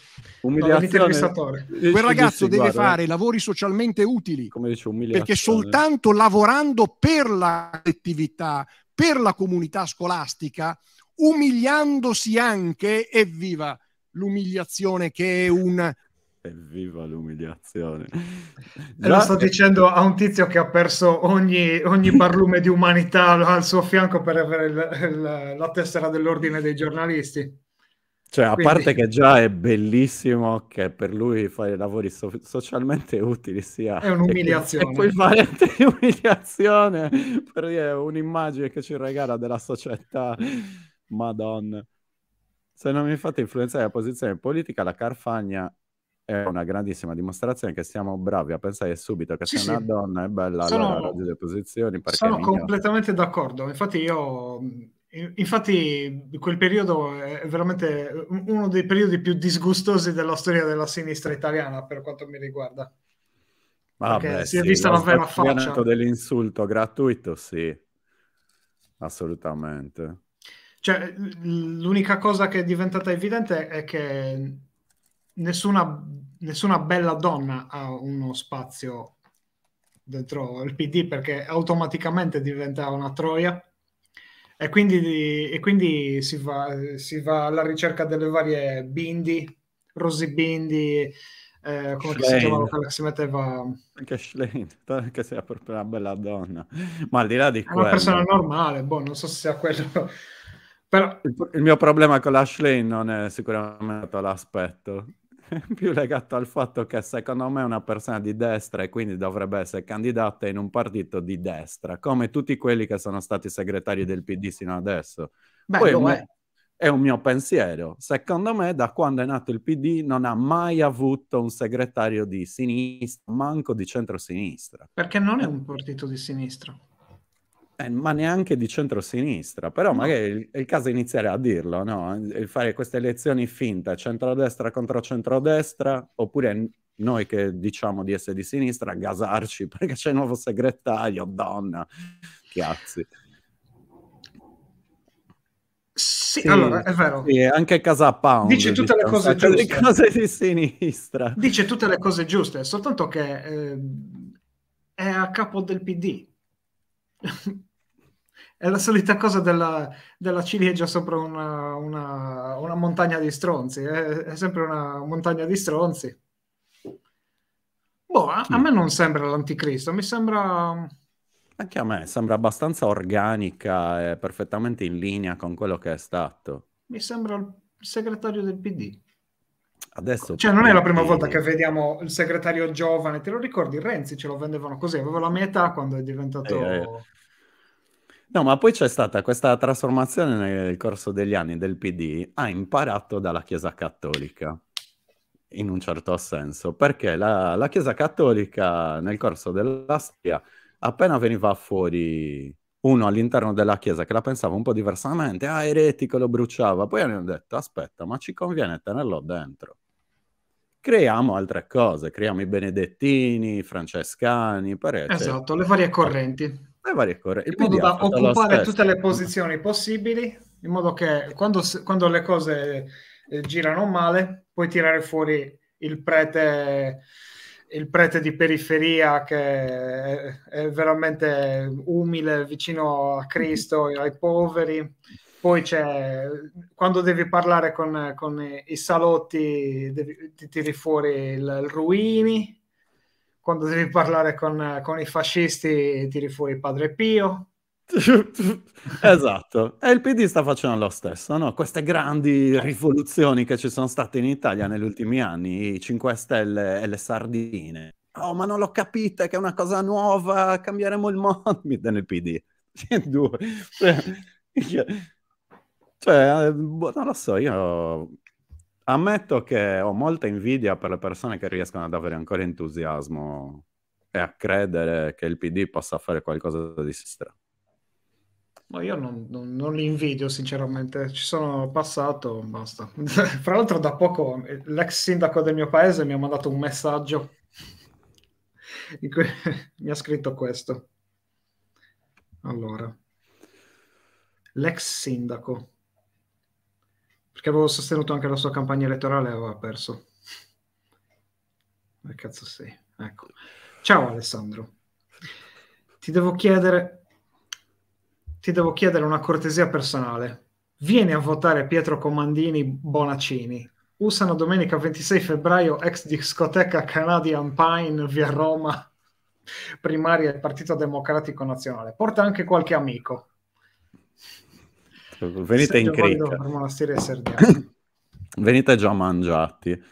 umiliazione no, quel ragazzo deve guarda, fare eh. lavori socialmente utili come dice, umiliazione. perché soltanto lavorando per la collettività per la comunità scolastica umiliandosi anche evviva l'umiliazione che è un Evviva l'umiliazione. Già... Lo sto dicendo a un tizio che ha perso ogni, ogni barlume di umanità al suo fianco per avere il, il, la tessera dell'ordine dei giornalisti. Cioè, a Quindi... parte che già è bellissimo che per lui fare lavori so- socialmente utili sia... È un'umiliazione. E poi fare un'umiliazione per dire un'immagine che ci regala della società. Madonna. Se non mi fate influenzare la posizione politica, la Carfagna è una grandissima dimostrazione che siamo bravi a pensare subito che sì, se sì. una donna è bella sono, allora raggiunge le posizioni. Sono completamente d'accordo, infatti io... Infatti quel periodo è veramente uno dei periodi più disgustosi della storia della sinistra italiana per quanto mi riguarda. Vabbè, si è sì, vista la vera faccia. dell'insulto gratuito, sì. Assolutamente. Cioè, l'unica cosa che è diventata evidente è che nessuna, nessuna bella donna ha uno spazio dentro il PD perché automaticamente diventa una troia e quindi, e quindi si, va, si, va, alla ricerca delle varie Bindi, rosi Bindi, eh, come si chiamava quella che si metteva... Anche Schlein, che sia proprio una bella donna, ma al di là di quello... una persona normale, boh, non so se sia quello... Però... Il, il mio problema con la Schlein non è sicuramente l'aspetto. più legato al fatto che secondo me è una persona di destra e quindi dovrebbe essere candidata in un partito di destra, come tutti quelli che sono stati segretari del PD sino adesso. Beh, Poi, lo è un mio pensiero. Secondo me, da quando è nato il PD, non ha mai avuto un segretario di sinistra, manco di centrosinistra. Perché non è un partito di sinistra eh, ma neanche di centrosinistra, però magari è il caso iniziare a dirlo, no? fare queste elezioni finte, centrodestra contro centrodestra, oppure noi che diciamo di essere di sinistra, gasarci perché c'è il nuovo segretario, donna, piazzi. Sì, sì, allora è vero. Sì, anche Casapound dice tutte diciamo, le cose giuste. Le cose di sinistra. Dice tutte le cose giuste, soltanto che eh, è a capo del PD. È la solita cosa della, della ciliegia sopra una, una, una, montagna di stronzi. Eh? È, sempre una montagna di stronzi. Boh, a, a me non sembra l'anticristo, mi sembra... Anche a me sembra abbastanza organica e perfettamente in linea con quello che è stato. Mi sembra il segretario del PD. Adesso cioè, non è la prima volta che vediamo il segretario giovane, te lo ricordi? Renzi ce lo vendevano così, aveva la mia età quando è diventato. Eh, eh. No, ma poi c'è stata questa trasformazione nel corso degli anni del PD, ha imparato dalla Chiesa Cattolica, in un certo senso, perché la, la Chiesa Cattolica nel corso della storia, appena veniva fuori uno all'interno della Chiesa che la pensava un po' diversamente, ah, eretico, lo bruciava, poi hanno detto, aspetta, ma ci conviene tenerlo dentro. Creiamo altre cose, creiamo i benedettini, i francescani, per Esatto, le varie correnti e varie correnti. Il in modo da occupare tutte le posizioni possibili, in modo che quando, quando le cose eh, girano male, puoi tirare fuori il prete, il prete di periferia che è, veramente umile, vicino a Cristo, e ai poveri. Poi c'è quando devi parlare con, con i salotti, devi, ti tiri fuori il, il Ruini, quando devi parlare con, con i fascisti tiri fuori Padre Pio. esatto, e il PD sta facendo lo stesso, no? queste grandi rivoluzioni che ci sono state in Italia negli ultimi anni, i 5 Stelle e le sardine. Oh, ma non lo capite che è una cosa nuova, cambieremo il mondo mi nel PD. cioè, cioè, cioè eh, boh, non lo so, io ammetto che ho molta invidia per le persone che riescono ad avere ancora entusiasmo e a credere che il PD possa fare qualcosa di sistema. Ma io non, non, non, li invidio, sinceramente. Ci sono passato, basta. Fra l'altro, da poco eh, l'ex sindaco del mio paese mi ha mandato un messaggio in cui mi ha scritto questo. Allora, l'ex sindaco perché avevo sostenuto anche la sua campagna elettorale e aveva perso. Ma cazzo sei? Ecco. Ciao Alessandro. Ti devo chiedere ti devo chiedere una cortesia personale. Vieni a votare Pietro Comandini Bonacini. Usano domenica 26 febbraio ex discoteca Canadian Pine via Roma, primaria del Partito Democratico Nazionale. Porta anche qualche amico venite in cricca. venite già mangiati.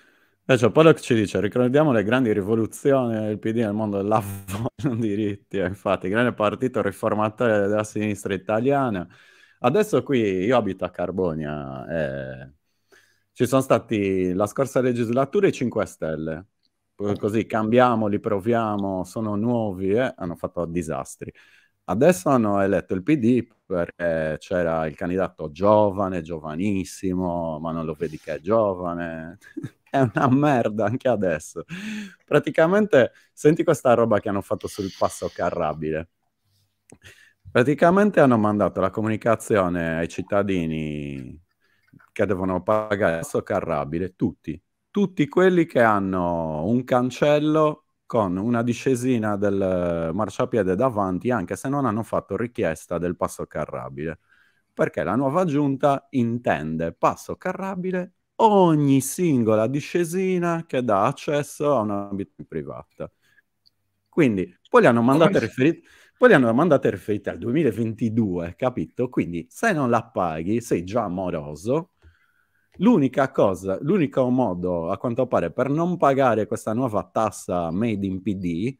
Cioè, Pollock ci dice, ricordiamo le grandi rivoluzioni del PD nel mondo del lavoro, diritti, infatti, grande partito riformatore della sinistra italiana. Adesso qui, io abito a Carbonia, eh, ci sono stati la scorsa legislatura i 5 Stelle, così cambiamo, li proviamo, sono nuovi, eh, hanno fatto disastri. Adesso hanno eletto il PD perché c'era il candidato giovane, giovanissimo, ma non lo vedi che è giovane. è una merda anche adesso. Praticamente, senti questa roba che hanno fatto sul passo carrabile. Praticamente hanno mandato la comunicazione ai cittadini che devono pagare il passo carrabile, tutti, tutti quelli che hanno un cancello con una discesina del marciapiede davanti, anche se non hanno fatto richiesta del passo carrabile, perché la nuova giunta intende passo carrabile ogni singola discesina che dà accesso a un'abitazione privata. Quindi poi li hanno mandate riferite. Poi li hanno mandate riferite al 2022, capito? Quindi se non la paghi sei già moroso L'unica cosa, l'unico modo a quanto pare per non pagare questa nuova tassa made in PD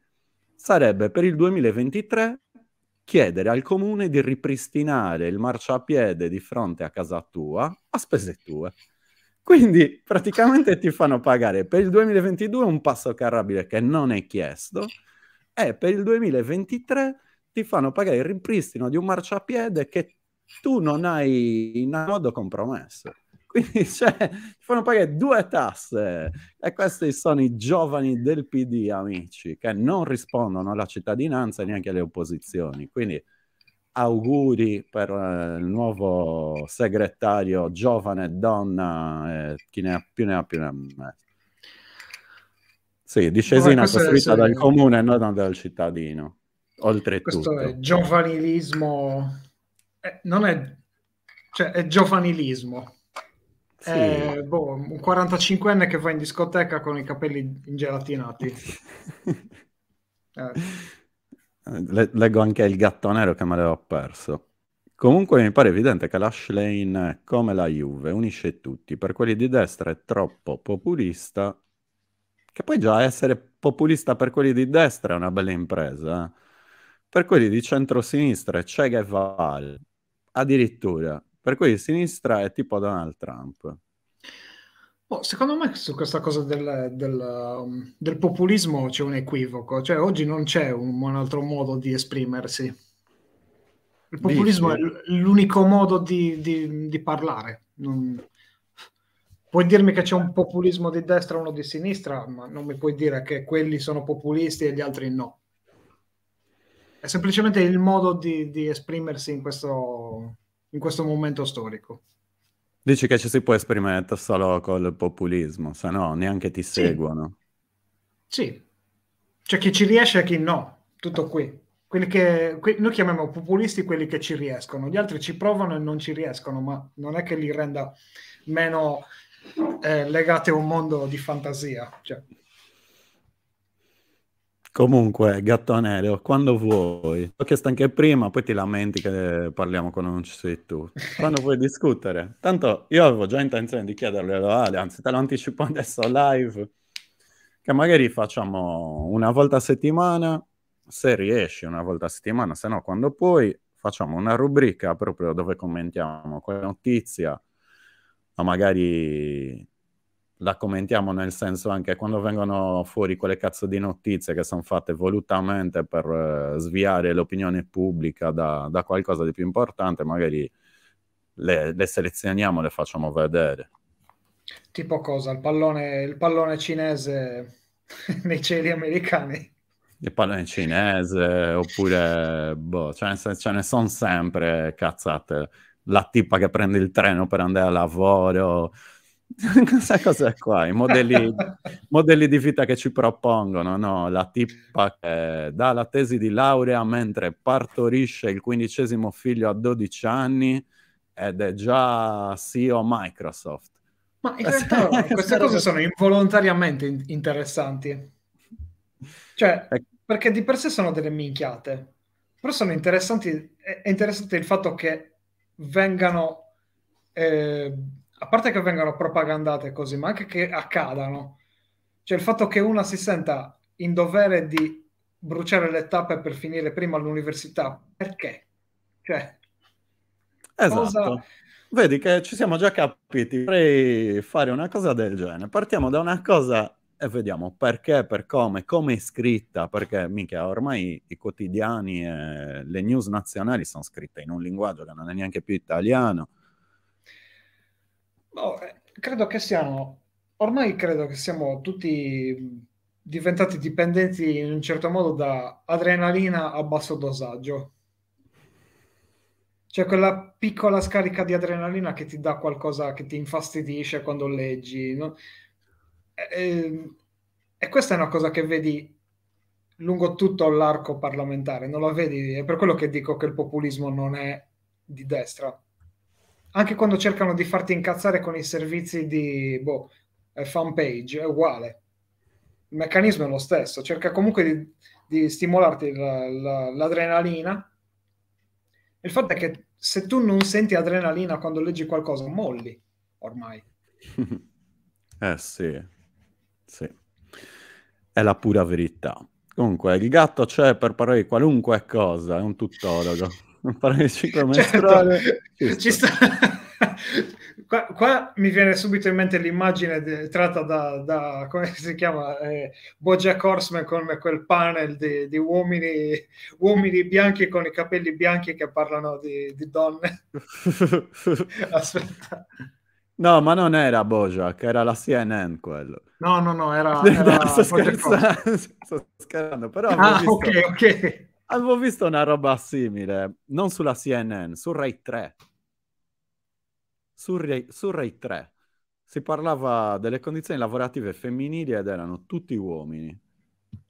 sarebbe per il 2023 chiedere al comune di ripristinare il marciapiede di fronte a casa tua a spese tue. Quindi praticamente ti fanno pagare per il 2022 un passo carrabile che non è chiesto e per il 2023 ti fanno pagare il ripristino di un marciapiede che tu non hai in modo compromesso. Quindi cioè, ti fanno pagare due tasse. E questi sono i giovani del PD, amici, che non rispondono alla cittadinanza e neanche alle opposizioni. Quindi auguri per eh, il nuovo segretario, giovane donna, eh, chi ne ha più ne ha più ne ha Sì, dicesina Vabbè, costruita dal comune e non dal cittadino. Oltretutto. Questo è giovanilismo, eh, non è, cioè è giovanilismo. Sì. È, eh, boh, un 45enne che va in discoteca con i capelli ingelatinati. eh. leggo anche il gatto nero che me l'avevo perso. Comunque mi pare evidente che l'Ash Lane, come la Juve, unisce tutti. Per quelli di destra è troppo populista, che poi già essere populista per quelli di destra è una bella impresa. Eh. Per quelli di centrosinistra c'è Che Guevara, addirittura per cui sinistra è tipo Donald Trump. Oh, secondo me su questa cosa del, del, um, del, populismo c'è un equivoco, cioè oggi non c'è un, un altro modo di esprimersi. Il populismo Dici. è l'unico modo di, di, di parlare. Non... Puoi dirmi che c'è un populismo di destra e uno di sinistra, ma non mi puoi dire che quelli sono populisti e gli altri no. È semplicemente il modo di, di esprimersi in questo, in questo momento storico. Dici che ci si può esprimere solo col populismo, se no neanche ti sì. seguono. Sì, cioè chi ci riesce e chi no, tutto qui. Che, que- noi chiamiamo populisti quelli che ci riescono, gli altri ci provano e non ci riescono, ma non è che li renda meno eh, legati a un mondo di fantasia. Cioè, Comunque, gatto nero, quando vuoi. Ho chiesto anche prima, poi ti lamenti che parliamo quando non ci sei tu. Quando vuoi discutere. Tanto io avevo già intenzione di chiederle a Ale, anzi te lo anticipo adesso live, che magari facciamo una volta a settimana, se riesci una volta a settimana, se no quando puoi, facciamo una rubrica proprio dove commentiamo quella notizia, o magari la commentiamo nel senso anche quando vengono fuori quelle cazzo di notizie che sono fatte volutamente per eh, sviare l'opinione pubblica da, da, qualcosa di più importante, magari le, le selezioniamo, le facciamo vedere. Tipo cosa? Il pallone, il pallone cinese nei cieli americani? Il pallone cinese, oppure, boh, ce ne, ce ne sono sempre cazzate. La tipa che prende il treno per andare a lavoro, questa cosa qua, i modelli, modelli, di vita che ci propongono, no? La tippa che dà la tesi di laurea mentre partorisce il quindicesimo figlio a 12 anni ed è già CEO Microsoft. Ma in realtà queste cose sono involontariamente interessanti. Cioè, perché di per sé sono delle minchiate, però sono interessanti, è interessante il fatto che vengano... Eh, a parte che vengano propagandate così, ma anche che accadano. Cioè il fatto che una si senta in dovere di bruciare le tappe per finire prima all'università, perché? Cioè, esatto. Cosa... Vedi che ci siamo già capiti, potrei fare una cosa del genere. Partiamo da una cosa e vediamo perché, per come, come è scritta, perché mica ormai i quotidiani e le news nazionali sono scritte in un linguaggio che non è neanche più italiano No, eh, credo che siamo, ormai credo che siamo tutti mm, diventati dipendenti in un certo modo da adrenalina a basso dosaggio. Cioè quella piccola scarica di adrenalina che ti dà qualcosa che ti infastidisce quando leggi. No? E, ehm, e, questa è una cosa che vedi lungo tutto l'arco parlamentare, non la vedi, è per quello che dico che il populismo non è di destra anche quando cercano di farti incazzare con i servizi di boh, eh, fanpage, è uguale. Il meccanismo è lo stesso, cerca comunque di, di stimolarti la, la, l'adrenalina. Il fatto è che se tu non senti adrenalina quando leggi qualcosa, molli ormai. eh sì, sì. È la pura verità. Comunque, il gatto c'è per parlare di qualunque cosa, è un tuttologo parlare di ciclomestrale. Certo. Ci sta. Qua, qua, mi viene subito in mente l'immagine de, tratta da, da, come si chiama eh, Bojack Horseman con quel panel di, di uomini, uomini, bianchi con i capelli bianchi che parlano di, di donne aspetta No, ma non era Bojack, era la CNN quello. No, no, no, era... era sto, scherzando, sto scherzando, però... Ah, ok, ok. Avevo visto una roba simile, non sulla CNN, su Rai 3. Su Rai, su Rai 3 si parlava delle condizioni lavorative femminili ed erano tutti uomini.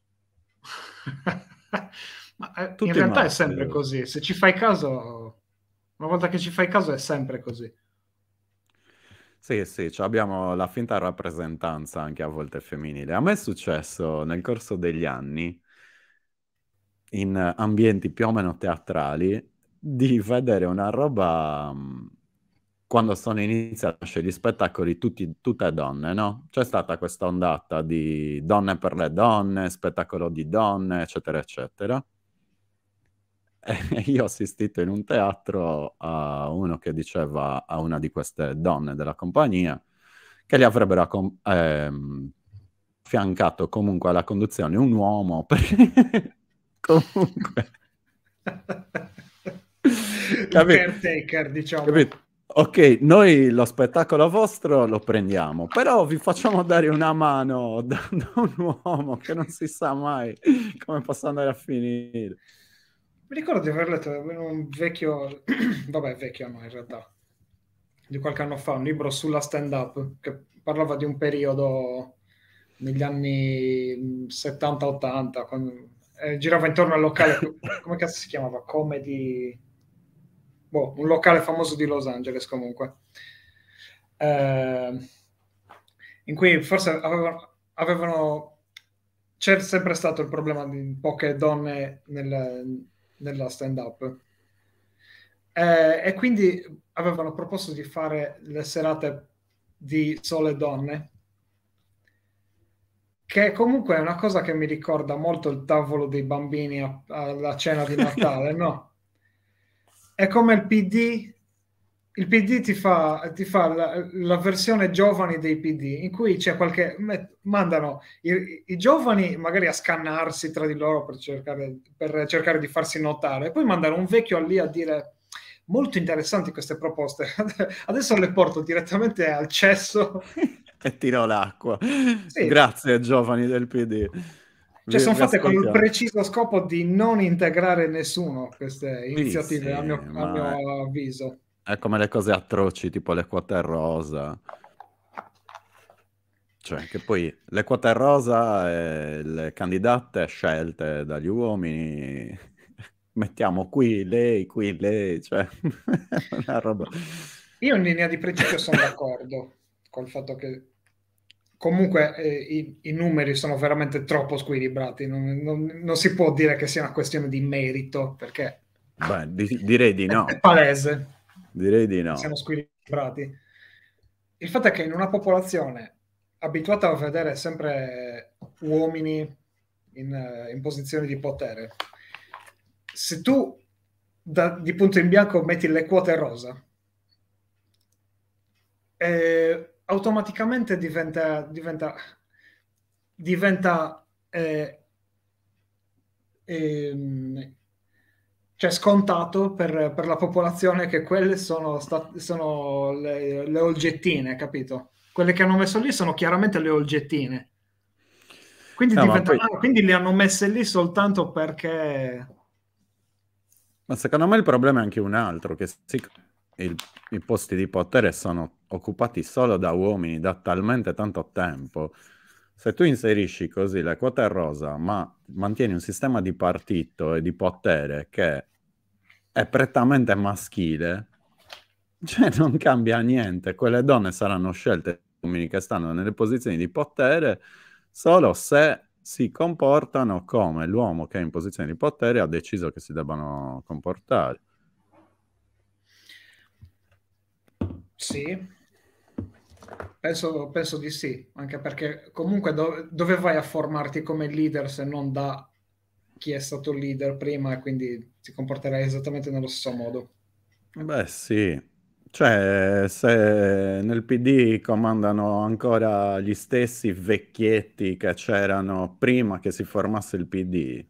Ma, eh, tutti in realtà maschi. è sempre così, se ci fai caso, una volta che ci fai caso è sempre così. Sì, sì, cioè abbiamo la finta rappresentanza anche a volte femminile. A me è successo nel corso degli anni in ambienti più o meno teatrali di vedere una roba mm, quando sono iniziati gli spettacoli tutti, tutte donne, no? C'è stata questa ondata di donne per le donne, spettacolo di donne, eccetera, eccetera. E io ho assistito in un teatro a uno che diceva a una di queste donne della compagnia che li avrebbero accom- ehm, fiancato comunque alla conduzione un uomo perché Comunque. caretaker, diciamo. Capito? Ok, noi lo spettacolo vostro lo prendiamo, però vi facciamo dare una mano da, da, un uomo che non si sa mai come possa andare a finire. Mi ricordo di aver letto un vecchio, vabbè vecchio no in realtà, di qualche anno fa, un libro sulla stand-up che parlava di un periodo negli anni 70-80, quando eh, girava intorno al locale, come cazzo si chiamava? Comedy... Boh, un locale famoso di Los Angeles comunque. Eh, in cui forse avevano, avevano... C'è sempre stato il problema di poche donne nel, nella stand-up. Eh, e quindi avevano proposto di fare le serate di sole donne che comunque è una cosa che mi ricorda molto il tavolo dei bambini a, alla cena di Natale, no? È come il PD, il PD ti fa, ti fa la, la, versione giovani dei PD, in cui c'è qualche... mandano i, i, giovani magari a scannarsi tra di loro per cercare, per cercare di farsi notare, e poi mandano un vecchio lì a dire molto interessanti queste proposte, adesso le porto direttamente al cesso e tirò l'acqua. Sì. Grazie, giovani del PD. Cioè, sono fatte con il preciso scopo di non integrare nessuno queste iniziative, sì, a, mio, a mio avviso. È come le cose atroci, tipo le quote rosa. Cioè, che poi le quote rosa e eh, le candidate scelte dagli uomini, mettiamo qui lei, qui lei, cioè una roba. Io in linea di principio sono d'accordo col fatto che comunque eh, i, i, numeri sono veramente troppo squilibrati, non, non, non, si può dire che sia una questione di merito, perché Beh, di, direi di no. È palese. Direi di no. Siamo squilibrati. Il fatto è che in una popolazione abituata a vedere sempre uomini in, eh, in posizioni di potere, se tu da, di punto in bianco metti le quote rosa, eh, automaticamente diventa, diventa, diventa eh, ehm, cioè scontato per, per, la popolazione che quelle sono, stat- sono le, le, olgettine, capito? Quelle che hanno messo lì sono chiaramente le olgettine. Quindi, no, eh, diventa... poi... ah, quindi le hanno messe lì soltanto perché... Ma secondo me il problema è anche un altro, che si il, i posti di potere sono occupati solo da uomini da talmente tanto tempo. Se tu inserisci così la quota rosa, ma mantieni un sistema di partito e di potere che è prettamente maschile, cioè non cambia niente. Quelle donne saranno scelte uomini che stanno nelle posizioni di potere solo se si comportano come l'uomo che è in posizione di potere ha deciso che si debbano comportare. Sì. Penso, penso, di sì, anche perché comunque do, dove vai a formarti come leader se non da chi è stato leader prima e quindi ti comporterai esattamente nello stesso modo. Beh sì, cioè se nel PD comandano ancora gli stessi vecchietti che c'erano prima che si formasse il PD,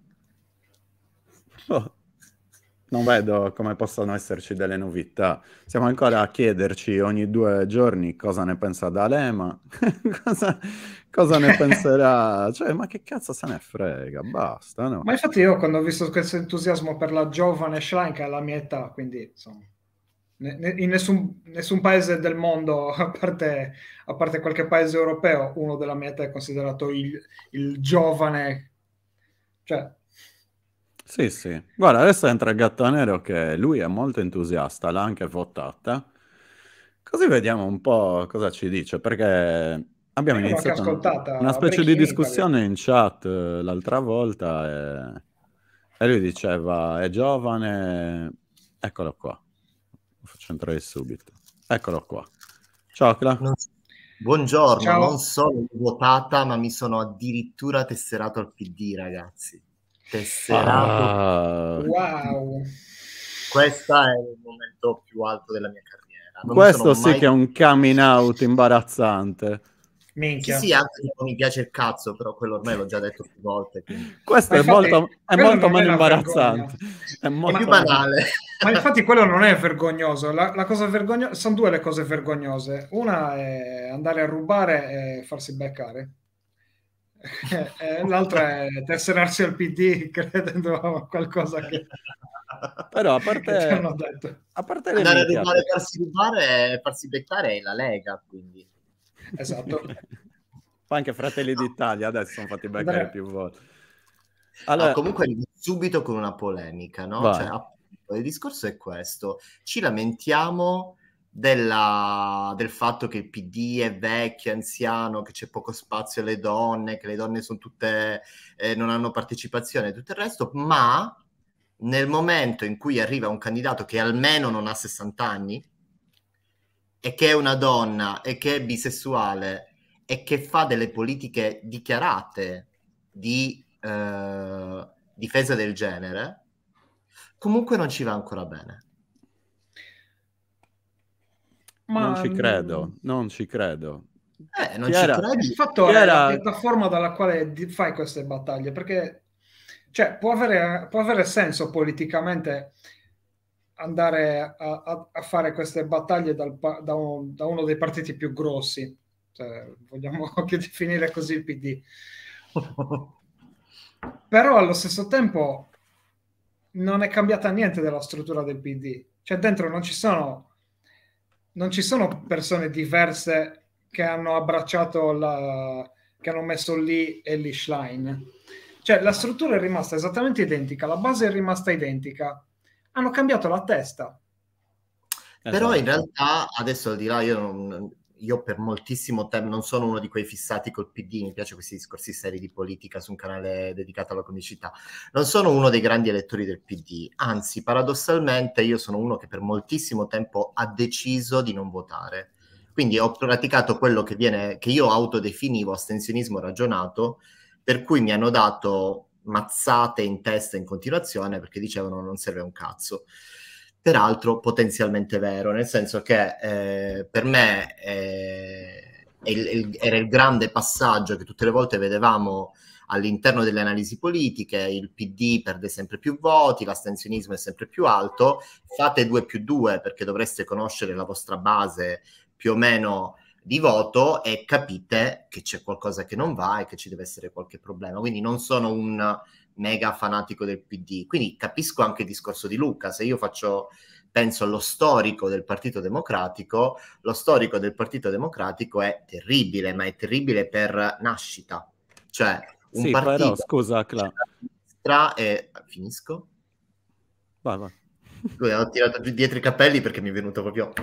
oh, non vedo come possano esserci delle novità. Siamo ancora a chiederci ogni due giorni cosa ne pensa D'Alema, cosa, cosa, ne penserà, cioè, ma che cazzo se ne frega, basta. No? Ma infatti io quando ho visto questo entusiasmo per la giovane Schlein, che è la mia età, quindi insomma, in nessun, nessun, paese del mondo, a parte, a parte, qualche paese europeo, uno della mia età è considerato il, il giovane, cioè sì, sì. Guarda, adesso entra il gatto nero che lui è molto entusiasta, l'ha anche votata. Così vediamo un po' cosa ci dice, perché abbiamo Io iniziato una, una specie di discussione in, in chat eh, l'altra volta e, e, lui diceva è giovane, eccolo qua, lo faccio entrare subito, eccolo qua. Ciao Cla. Non... Buongiorno, Ciao. non solo votata ma mi sono addirittura tesserato al PD ragazzi tesserato. Uh, wow. Questo è il momento più alto della mia carriera. Non questo sì mai... che è un coming out imbarazzante. Minchia. Sì, sì, anche non mi piace il cazzo, però quello ormai l'ho già detto più volte. Quindi. Questo è, molto, è molto, meno imbarazzante. È molto più banale. Ma infatti quello non è vergognoso. La, la cosa vergognosa... Sono due le cose vergognose. Una è andare a rubare e farsi beccare. Eh, eh, l'altra è tesserarsi al PD credendo a qualcosa che... Però a parte... Che a parte Andare media, a farsi rubare, farsi beccare è la Lega, quindi... Esatto. anche Fratelli d'Italia adesso sono fatti beccare Andare... più volte. Allora... Ah, comunque subito con una polemica, no? Cioè, il discorso è questo. Ci lamentiamo della, del fatto che il PD è vecchio, anziano, che c'è poco spazio alle donne, che le donne sono tutte, eh, non hanno partecipazione e tutto il resto, ma nel momento in cui arriva un candidato che almeno non ha 60 anni e che è una donna e che è bisessuale e che fa delle politiche dichiarate di eh, difesa del genere, comunque non ci va ancora bene. Ma... Non ci credo, non ci credo. Eh, non Chiara, ci credi. Il fatto è la piattaforma dalla quale fai queste battaglie, perché cioè, può, avere, può avere senso politicamente andare a, a, a fare queste battaglie dal, da, un, da, uno dei partiti più grossi, cioè, vogliamo anche definire così il PD. Però allo stesso tempo non è cambiata niente della struttura del PD, cioè dentro non ci sono non ci sono persone diverse che hanno abbracciato la, che hanno messo lì Ellie Schlein. Cioè, la struttura è rimasta esattamente identica, la base è rimasta identica. Hanno cambiato la testa. Però in esatto. realtà, adesso al di là, io non, io per moltissimo tempo non sono uno di quei fissati col PD, mi piace questi discorsi seri di politica su un canale dedicato alla comicità, non sono uno dei grandi elettori del PD, anzi paradossalmente io sono uno che per moltissimo tempo ha deciso di non votare. Quindi ho praticato quello che, viene, che io autodefinivo astensionismo ragionato, per cui mi hanno dato mazzate in testa in continuazione perché dicevano non serve un cazzo peraltro potenzialmente vero, nel senso che eh, per me eh, il, il, era il grande passaggio che tutte le volte vedevamo all'interno delle analisi politiche, il PD perde sempre più voti, l'astensionismo è sempre più alto, fate due più due perché dovreste conoscere la vostra base più o meno di voto e capite che c'è qualcosa che non va e che ci deve essere qualche problema. Quindi non sono un mega fanatico del PD. Quindi capisco anche il discorso di Luca, se io faccio penso allo storico del Partito Democratico, lo storico del Partito Democratico è terribile, ma è terribile per nascita. Cioè, un sì, partito però, scusa, Cla. Tra e finisco. Vai, vai. Lui, ho tirato giù dietro i capelli perché mi è venuto proprio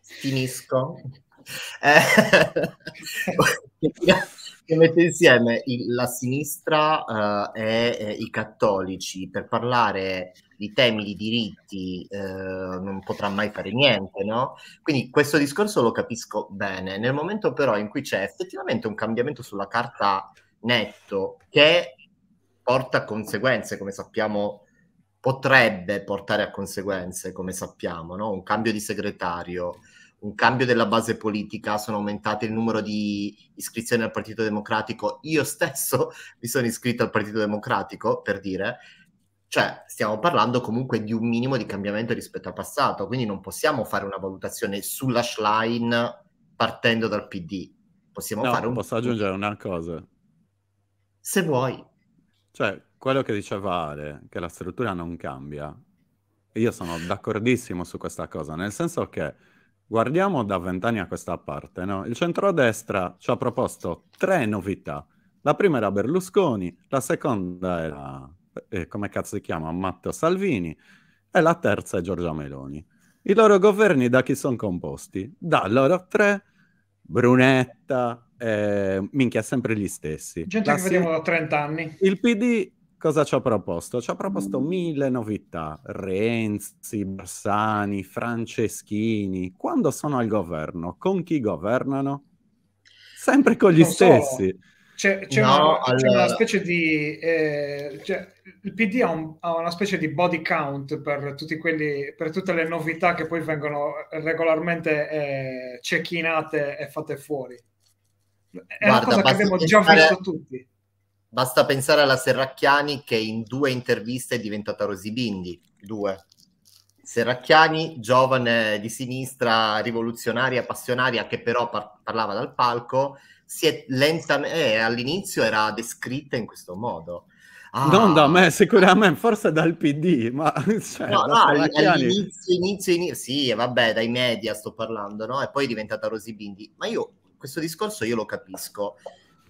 finisco. Eh... che mette insieme il, la sinistra uh, e, e i cattolici per parlare di temi di diritti uh, non potrà mai fare niente, no? Quindi questo discorso lo capisco bene. Nel momento però in cui c'è effettivamente un cambiamento sulla carta netto che porta a conseguenze, come sappiamo, potrebbe portare a conseguenze, come sappiamo, no? un cambio di segretario, un cambio della base politica, sono aumentate il numero di iscrizioni al Partito Democratico. Io stesso mi sono iscritto al Partito Democratico, per dire. Cioè, stiamo parlando comunque di un minimo di cambiamento rispetto al passato, quindi non possiamo fare una valutazione sulla line partendo dal PD. Possiamo no, fare un... Posso aggiungere una cosa? Se vuoi. Cioè, quello che diceva Ale, che la struttura non cambia, io sono d'accordissimo su questa cosa, nel senso che guardiamo da vent'anni a questa parte, no? il centrodestra ci ha proposto tre novità. La prima era Berlusconi, la seconda era, eh, come cazzo si chiama, Matteo Salvini e la terza è Giorgia Meloni. I loro governi da chi sono composti? Da loro tre, Brunetta, eh, minchia, sempre gli stessi. Gente la che si... vediamo da 30 anni. Il PD cosa ci ha proposto? Ci ha proposto mille novità, Renzi, Bersani, Franceschini, quando sono al governo, con chi governano? Sempre con gli non stessi. So. C'è, c'è, no, una, allora... c'è, una, specie di... Eh, cioè, il PD ha, un, ha, una specie di body count per, quelli, per, tutte le novità che poi vengono regolarmente eh, cecchinate e fatte fuori. È Guarda, una cosa che abbiamo già fare... visto tutti Basta pensare alla Serracchiani che in due interviste è diventata Rosibindi, due. Serracchiani, giovane di sinistra, rivoluzionaria, passionaria, che però par- parlava dal palco, si è lentamente, eh, all'inizio era descritta in questo modo. Ah. Non da me, sicuramente, forse dal PD, ma cioè, no, no, all'inizio, inizio, inizio, sì, vabbè, dai media sto parlando, no? E poi è diventata Rosibindi. Ma io questo discorso io lo capisco,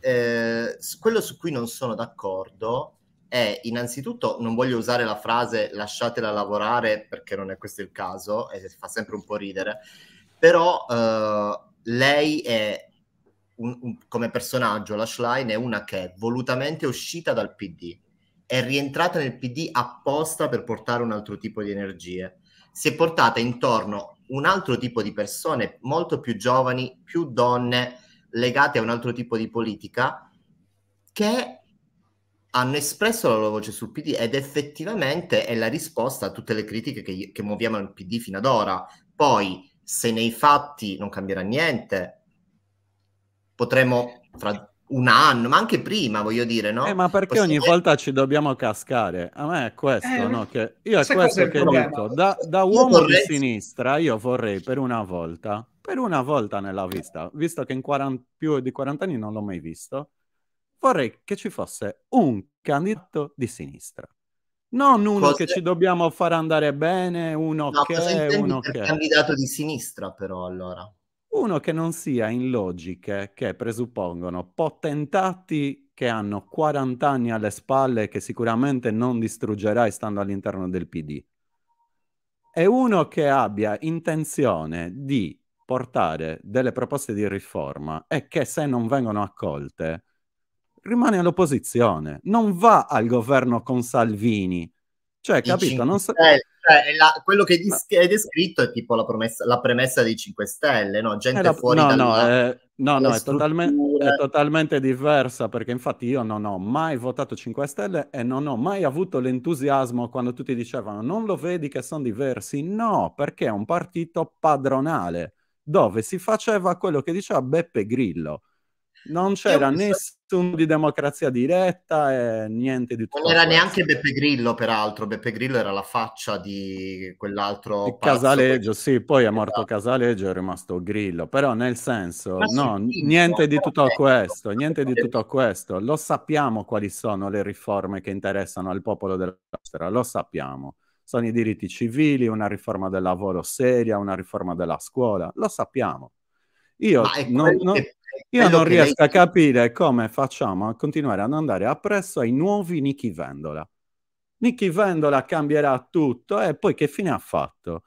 eh, quello su cui non sono d'accordo è innanzitutto non voglio usare la frase lasciatela lavorare perché non è questo il caso e fa sempre un po' ridere, però eh, lei è un, un, come personaggio, la Schlein è una che è volutamente uscita dal PD, è rientrata nel PD apposta per portare un altro tipo di energie, si è portata intorno un altro tipo di persone molto più giovani, più donne, legate a un altro tipo di politica che hanno espresso la loro voce sul PD ed effettivamente è la risposta a tutte le critiche che, che muoviamo al PD fino ad ora. Poi, se nei fatti non cambierà niente, potremo fra un anno, ma anche prima, voglio dire, no? Eh, ma perché Possiamo... ogni volta ci dobbiamo cascare? A me è questo, eh, no? Che io è questo che problema. dico, da, da uomo vorrei... di sinistra io vorrei per una volta, per una volta nella vista, visto che in 40, più di 40 anni non l'ho mai visto, vorrei che ci fosse un candidato di sinistra. Non uno Cose... che ci dobbiamo far andare bene, uno no, che... Uno che... candidato di sinistra però, allora? Uno che non sia in logiche che presuppongono potentati che hanno 40 anni alle spalle che sicuramente non distruggerai stando all'interno del PD. E uno che abbia intenzione di portare delle proposte di riforma e che se non vengono accolte rimane all'opposizione, non va al governo con Salvini cioè, capito? Non so... cioè, la, quello che è descritto è tipo la, promessa, la premessa dei 5 Stelle, no? Gente la, fuori no, dalla... No, eh, no, no è, totalmente, è totalmente diversa, perché infatti io non ho mai votato 5 Stelle e non ho mai avuto l'entusiasmo quando tutti dicevano non lo vedi che sono diversi? No, perché è un partito padronale, dove si faceva quello che diceva Beppe Grillo, non c'era Io nessuno di democrazia diretta e niente di tutto. Non era questo. neanche Beppe Grillo, peraltro. Beppe Grillo era la faccia di quell'altro. Di Casaleggio, pazzo. sì, poi è morto Casaleggio, è rimasto Grillo, però nel senso, Ma no, sì, niente no, di tutto no, questo, niente di tutto questo. Lo sappiamo quali sono le riforme che interessano al popolo della lo sappiamo sono i diritti civili, una riforma del lavoro seria, una riforma della scuola, lo sappiamo. Io non, non, io non riesco lei... a capire come facciamo a continuare ad andare appresso ai nuovi Nicky Vendola. Nicky Vendola cambierà tutto e poi che fine ha fatto?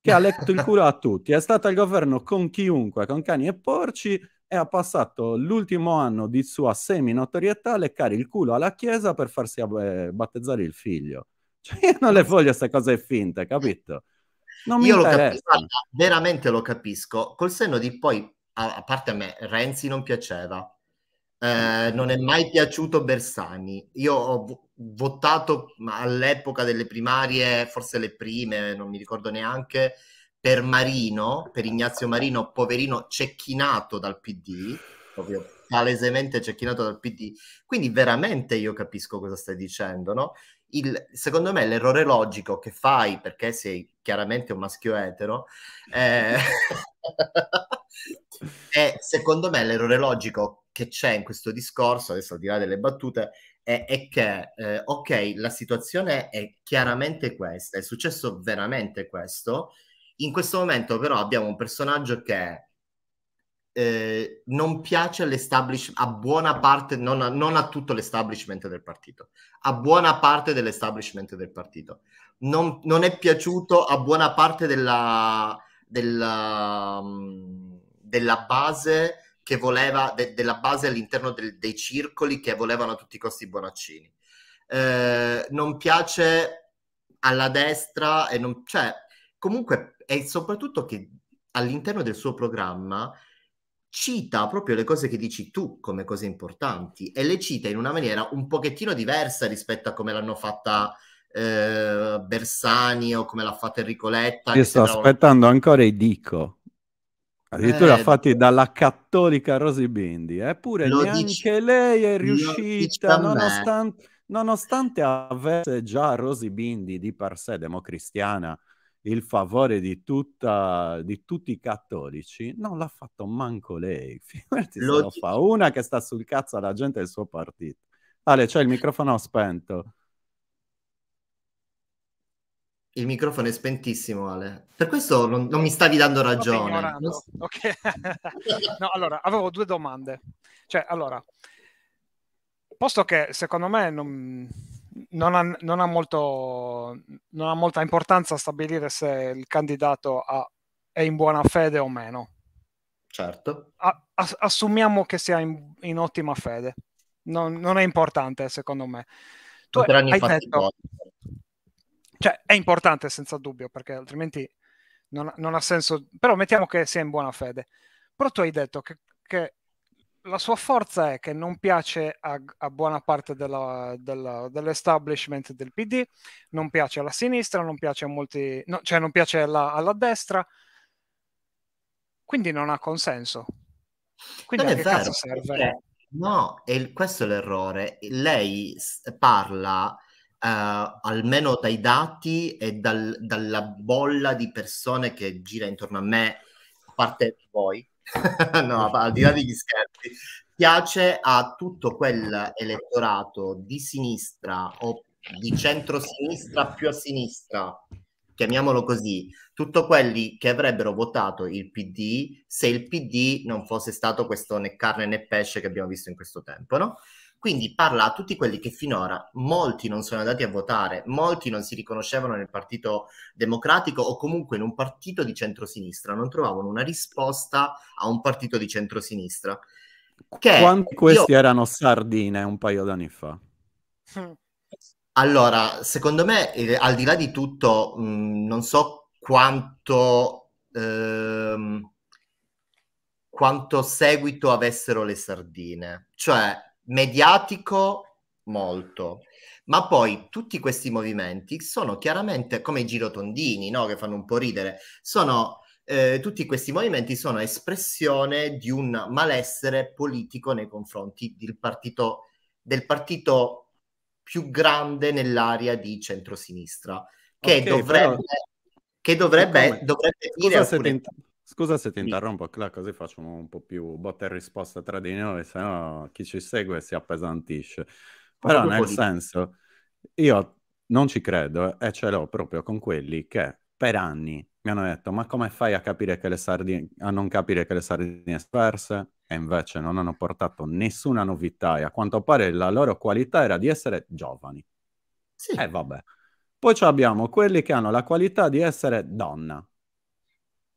Che ha letto il culo a tutti, è stato al governo con chiunque, con cani e porci e ha passato l'ultimo anno di sua semi-notorietà a leccare il culo alla chiesa per farsi ab- eh, battezzare il figlio. Cioè, io non le voglio queste cose finte, capito? Non Io lo capisco, veramente lo capisco. Col senno di poi, a, a parte a me, Renzi non piaceva. Eh, non è mai piaciuto Bersani. Io ho votato all'epoca delle primarie, forse le prime, non mi ricordo neanche, per Marino, per Ignazio Marino, poverino cecchinato dal PD, proprio palesemente cecchinato dal PD. Quindi veramente io capisco cosa stai dicendo, no? il, secondo me l'errore logico che fai perché sei chiaramente un maschio etero è, eh, è secondo me l'errore logico che c'è in questo discorso adesso al di là delle battute è, è che eh, ok la situazione è chiaramente questa è successo veramente questo in questo momento però abbiamo un personaggio che eh, non piace all'establishment, a buona parte, non a, non a, tutto l'establishment del partito, a buona parte dell'establishment del partito. Non, non è piaciuto a buona parte della, della, mm, della base che voleva, de, della base all'interno del, dei circoli che volevano a tutti i costi i Bonaccini. Eh, non piace alla destra e non, cioè, comunque, e soprattutto che all'interno del suo programma cita proprio le cose che dici tu come cose importanti e le cita in una maniera un pochettino diversa rispetto a come l'hanno fatta eh, Bersani o come l'ha fatta Enrico Letta. Io sto aspettando un... ancora i dico. Addirittura eh, fatti dalla cattolica Rosy Bindi, eppure neanche dice, lei è riuscita, nonostan- nonostante avesse già Rosy Bindi di per sé democristiana, il favore di, tutta, di tutti i cattolici, non l'ha fatto manco lei. Figurati se lo fa una che sta sul cazzo alla gente del suo partito. Ale, c'è il microfono spento. Il microfono è spentissimo, Ale. Per questo non, non mi stavi dando ragione. So. Okay. no, allora, avevo due domande. Cioè, allora, posto che secondo me non, non ha, non, ha molto, non ha molta importanza stabilire se il candidato ha, è in buona fede o meno. Certo. A, ass- assumiamo che sia in, in ottima fede. Non, non, è importante, secondo me. Tu hai detto... Cioè, è importante senza dubbio, perché altrimenti non, non, ha senso... Però mettiamo che sia in buona fede. Però tu hai detto che, che la sua forza è che non piace a, a buona parte della, della, dell'establishment del PD, non piace alla sinistra, non piace a molti, no, cioè non piace alla, alla, destra, quindi non ha consenso. Quindi non è vero, perché, No, e questo è l'errore. Lei parla Uh, almeno dai dati e dal, dalla bolla di persone che gira intorno a me, a parte voi, no, al di là degli scherzi, piace a tutto quel elettorato di sinistra o di centrosinistra più a sinistra, chiamiamolo così, tutto quelli che avrebbero votato il PD se il PD non fosse stato questo né carne né pesce che abbiamo visto in questo tempo, no? Quindi parla a tutti quelli che finora molti non sono andati a votare, molti non si riconoscevano nel Partito Democratico o comunque in un partito di centrosinistra, non trovavano una risposta a un partito di centrosinistra. Che Quanti questi erano sardine un paio d'anni fa? Mm. Allora, secondo me, eh, al di là di tutto, mh, mm, non so quanto... Ehm quanto seguito avessero le sardine. Cioè, mediatico molto. Ma poi tutti questi movimenti sono chiaramente come i girotondini, no? che fanno un po' ridere, sono, eh, tutti questi movimenti sono espressione di un malessere politico nei confronti del partito, del partito più grande nell'area di centrosinistra, che okay, dovrebbe, però... che dovrebbe, dovrebbe dire... Alcune... Tenta... Scusa se ti interrompo, là, così facciamo un po' più botta e risposta tra di noi, se no chi ci segue si appesantisce. Però nel senso, io non ci credo e ce l'ho proprio con quelli che per anni mi hanno detto ma come fai a, capire che le sardine, a non capire che le sardine sperse? E invece non hanno portato nessuna novità e a quanto pare la loro qualità era di essere giovani. Sì. E eh, vabbè. Poi abbiamo quelli che hanno la qualità di essere donna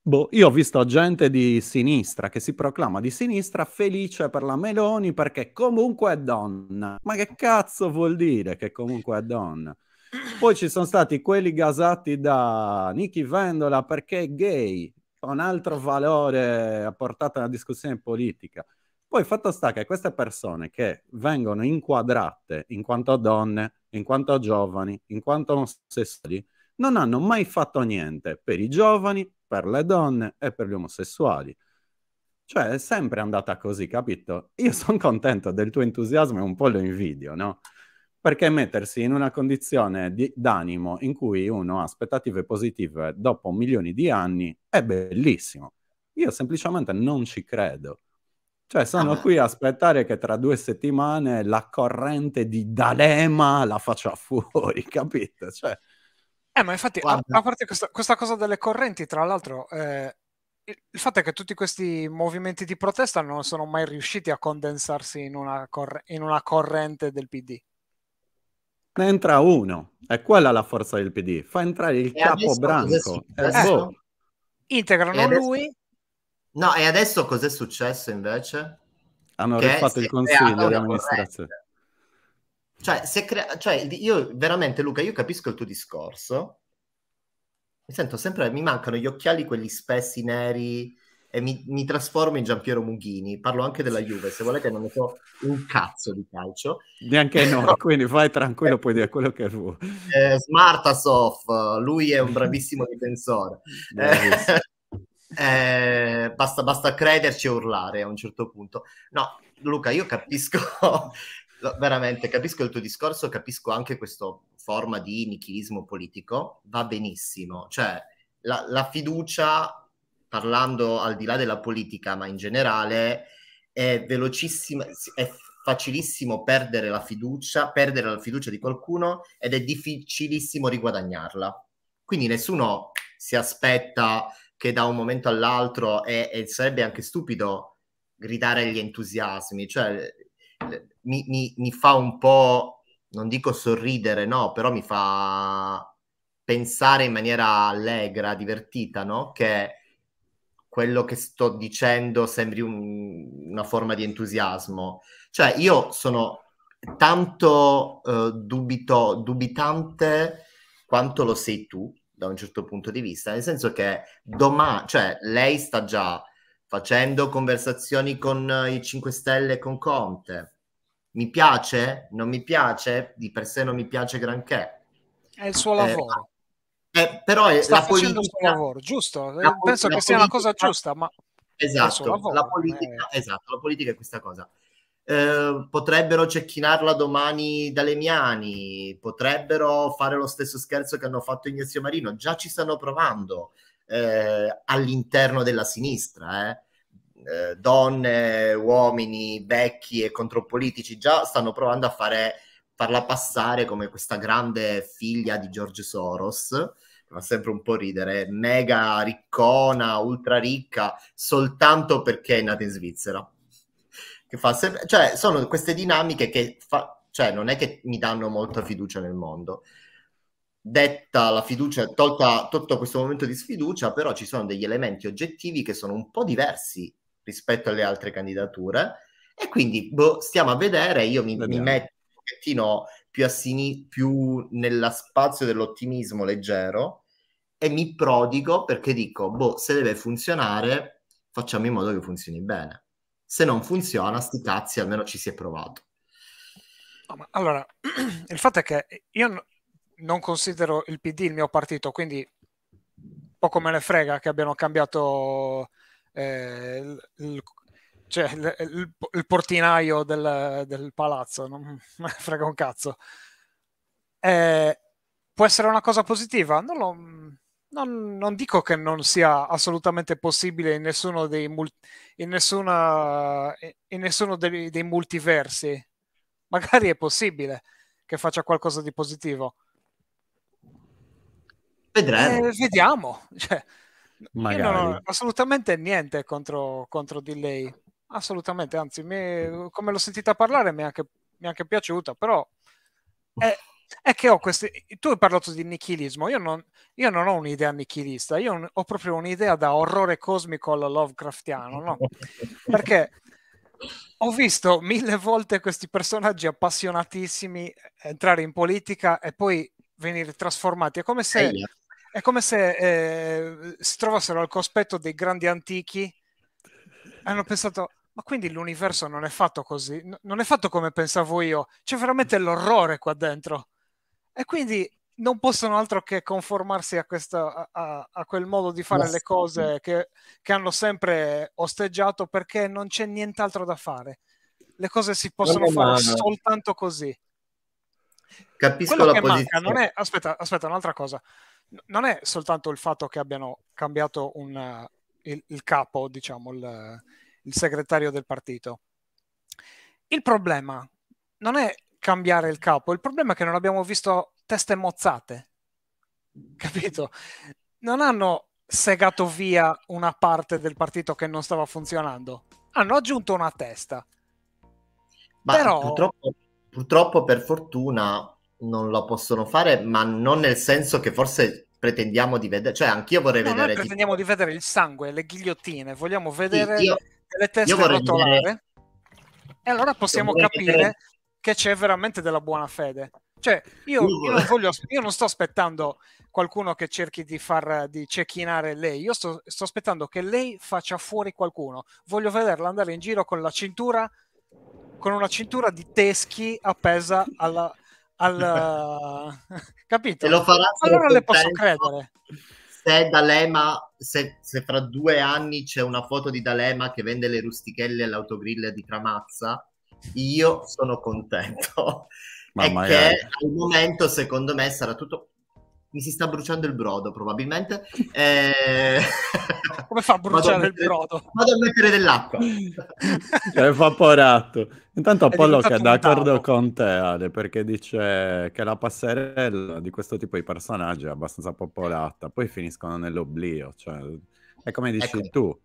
Boh, io ho visto gente di sinistra che si proclama di sinistra felice per la Meloni perché comunque è donna. Ma che cazzo vuol dire che comunque è donna? Poi ci sono stati quelli gasati da Nicky Vendola perché è gay, un altro valore apportato alla discussione politica. Poi fatto sta che queste persone che vengono inquadrate in quanto donne, in quanto giovani, in quanto omosessuali, non hanno mai fatto niente per i giovani, per le donne e per gli omosessuali. Cioè, è sempre andata così, capito? Io sono contento del tuo entusiasmo e un po' lo invidio, no? Perché mettersi in una condizione di, d'animo in cui uno ha aspettative positive dopo milioni di anni è bellissimo. Io semplicemente non ci credo. Cioè, sono ah. qui a aspettare che tra due settimane la corrente di D'Alema la faccia fuori, capito? Cioè, eh, ma infatti, a, a, parte questa, questa, cosa delle correnti, tra l'altro, eh, il, fatto è che tutti questi movimenti di protesta non sono mai riusciti a condensarsi in una, cor- in una corrente del PD. Ne entra uno, è quella la forza del PD, fa entrare il e capo branco. Eh, boh. integrano adesso... lui. No, e adesso cos'è successo invece? Hanno rifatto il consiglio eh, di amministrazione. Corrente. Cioè, se crea- cioè, io veramente, Luca, io capisco il tuo discorso. Mi sento sempre, mi mancano gli occhiali quelli spessi, neri, e mi, mi trasformo in Giampiero Mughini. Parlo anche della Juve, se volete non ne so un cazzo di calcio. Neanche no. quindi vai tranquillo, puoi dire quello che vuoi. Eh, Smartasov, lui è un bravissimo difensore. Bravissimo. Eh, basta, basta crederci e urlare a un certo punto. No, Luca, io capisco veramente capisco il tuo discorso, capisco anche questa forma di nichilismo politico, va benissimo. Cioè, la, la, fiducia, parlando al di là della politica, ma in generale, è velocissima, è facilissimo perdere la fiducia, perdere la fiducia di qualcuno ed è difficilissimo riguadagnarla. Quindi nessuno si aspetta che da un momento all'altro e, e sarebbe anche stupido gridare gli entusiasmi, cioè mi, mi, mi fa un po', non dico sorridere, no, però mi fa pensare in maniera allegra, divertita, no? Che quello che sto dicendo sembri un, una forma di entusiasmo. Cioè, io sono tanto eh, dubito, dubitante quanto lo sei tu, da un certo punto di vista, nel senso che domani, cioè, lei sta già facendo conversazioni con eh, i 5 Stelle e con Conte, mi piace, non mi piace, di per sé non mi piace granché. È il suo lavoro. Eh, eh, però è Sta la politica, il suo lavoro, giusto? La, eh, Penso la che politica, sia una cosa giusta, ma... Esatto, lavoro, la politica, eh. esatto, la politica è questa cosa. Eh, potrebbero cecchinarla domani dalle Miani, potrebbero fare lo stesso scherzo che hanno fatto Ignazio Marino, già ci stanno provando eh, all'interno della sinistra, eh eh, donne, uomini, vecchi e contropolitici già stanno provando a fare, farla passare come questa grande figlia di George Soros fa sempre un po' ridere, mega riccona, ultra ricca, soltanto perché è nata in Svizzera. Che fa sempre, cioè, sono queste dinamiche che fa, cioè, non è che mi danno molta fiducia nel mondo. Detta la fiducia, tolta, tolto questo momento di sfiducia, però ci sono degli elementi oggettivi che sono un po' diversi rispetto alle altre candidature. E quindi boh, stiamo a vedere, io mi, mi metto un pochettino più, a sini- più nella spazio dell'ottimismo leggero e mi prodigo perché dico, boh, se deve funzionare, facciamo in modo che funzioni bene. Se non funziona, sti cazzi, almeno ci si è provato. No, allora, il fatto è che io n- non considero il PD il mio partito, quindi poco me ne frega che abbiano cambiato eh, il, cioè, il, il, il, portinaio del, del palazzo, non me frega un cazzo. Eh, può essere una cosa positiva? Non, lo, non, non, dico che non sia assolutamente possibile in nessuno dei, in nessuna, in nessuno dei, dei multiversi. Magari è possibile che faccia qualcosa di positivo. Vedremo. Eh, vediamo. Cioè, Magari. Io non ho assolutamente niente contro, contro di lei, assolutamente, anzi, mi, come l'ho sentita parlare mi è anche, mi è anche piaciuta, però è, è, che ho questi... Tu hai parlato di nichilismo, io non, io non ho un'idea nichilista, io ho proprio un'idea da orrore cosmico alla Lovecraftiano, no? Perché ho visto mille volte questi personaggi appassionatissimi entrare in politica e poi venire trasformati. È come se... Eh. È come se eh, si trovassero al cospetto dei grandi antichi. Hanno pensato, ma quindi l'universo non è fatto così, N- non è fatto come pensavo io. C'è veramente l'orrore qua dentro. E quindi non possono altro che conformarsi a, questa, a, a quel modo di fare le cose che, che, hanno sempre osteggiato perché non c'è nient'altro da fare. Le cose si possono fare soltanto così. Capisco Quello la posizione. Manca, è... Aspetta, aspetta, un'altra cosa non è soltanto il fatto che abbiano cambiato un, eh, il, il, capo, diciamo, il, il segretario del partito. Il problema non è cambiare il capo, il problema è che non abbiamo visto teste mozzate, capito? Non hanno segato via una parte del partito che non stava funzionando, hanno aggiunto una testa. Ma Però... purtroppo, purtroppo per fortuna non lo possono fare, ma non nel senso che forse pretendiamo di vedere, cioè anch'io vorrei no, vedere... Noi pretendiamo di... di vedere il sangue, le ghigliottine, vogliamo vedere sì, io, le teste rotolare vedere... e allora possiamo capire vedere... che c'è veramente della buona fede. Cioè, io, io, non voglio, io, non sto aspettando qualcuno che cerchi di far di cecchinare lei, io sto, sto aspettando che lei faccia fuori qualcuno. Voglio vederla andare in giro con la cintura, con una cintura di teschi appesa alla, al... capito? Se lo farà allora le posso credere. Se D'Alema, se, se, fra due anni c'è una foto di D'Alema che vende le rustichelle all'autogrill di Tramazza, io sono contento. Ma e che al momento, secondo me, sarà tutto mi si sta bruciando il brodo probabilmente. Eh... Come fa a bruciare mettere, il brodo? Vado a mettere dell'acqua. È vaporato. Intanto Apollo che è d'accordo con te Ale perché dice che la passerella di questo tipo di personaggi è abbastanza popolata, poi finiscono nell'oblio, cioè è come dici ecco. tu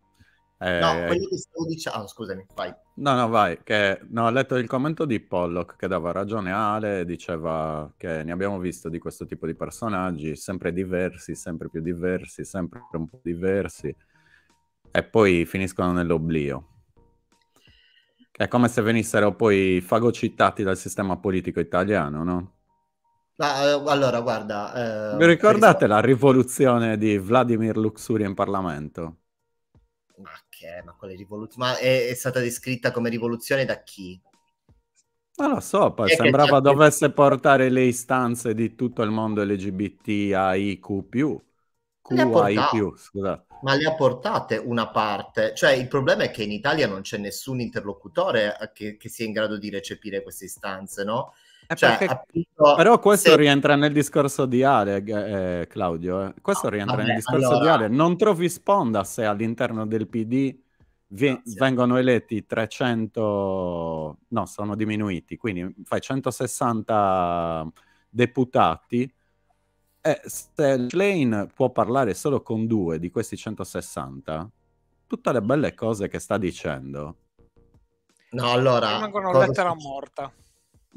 No, eh, quello che stavo dicendo, ah, scusami, vai. No, no, vai, che no, ho letto il commento di Pollock che dava ragione a Ale, diceva che ne abbiamo visto di questo tipo di personaggi, sempre diversi, sempre più diversi, sempre un po' diversi, e poi finiscono nell'oblio. È come se venissero poi fagocitati dal sistema politico italiano, no? Ma, eh, allora, guarda... Eh, Vi ricordate la rivoluzione di Vladimir Luxuria in Parlamento? Ma perché, ma quale rivoluzione? Ma è, è, stata descritta come rivoluzione da chi? Ma lo so, poi sembrava che... dovesse portare le istanze di tutto il mondo LGBTIQ+. QAI+, scusate. Ma le ha portate una parte, cioè il problema è che in Italia non c'è nessun interlocutore che, che sia in grado di recepire queste istanze, no? Cioè, perché... appunto, Però questo se... rientra nel discorso di Ale, eh, Claudio. Eh. Questo ah, rientra vabbè, nel discorso allora... di Ale. Non trovi sponda se all'interno del PD vi... vengono eletti 300... No, sono diminuiti, quindi fai 160 deputati. E se Lane può parlare solo con due di questi 160, tutte le belle cose che sta dicendo... No, allora... Rimangono lettera morta.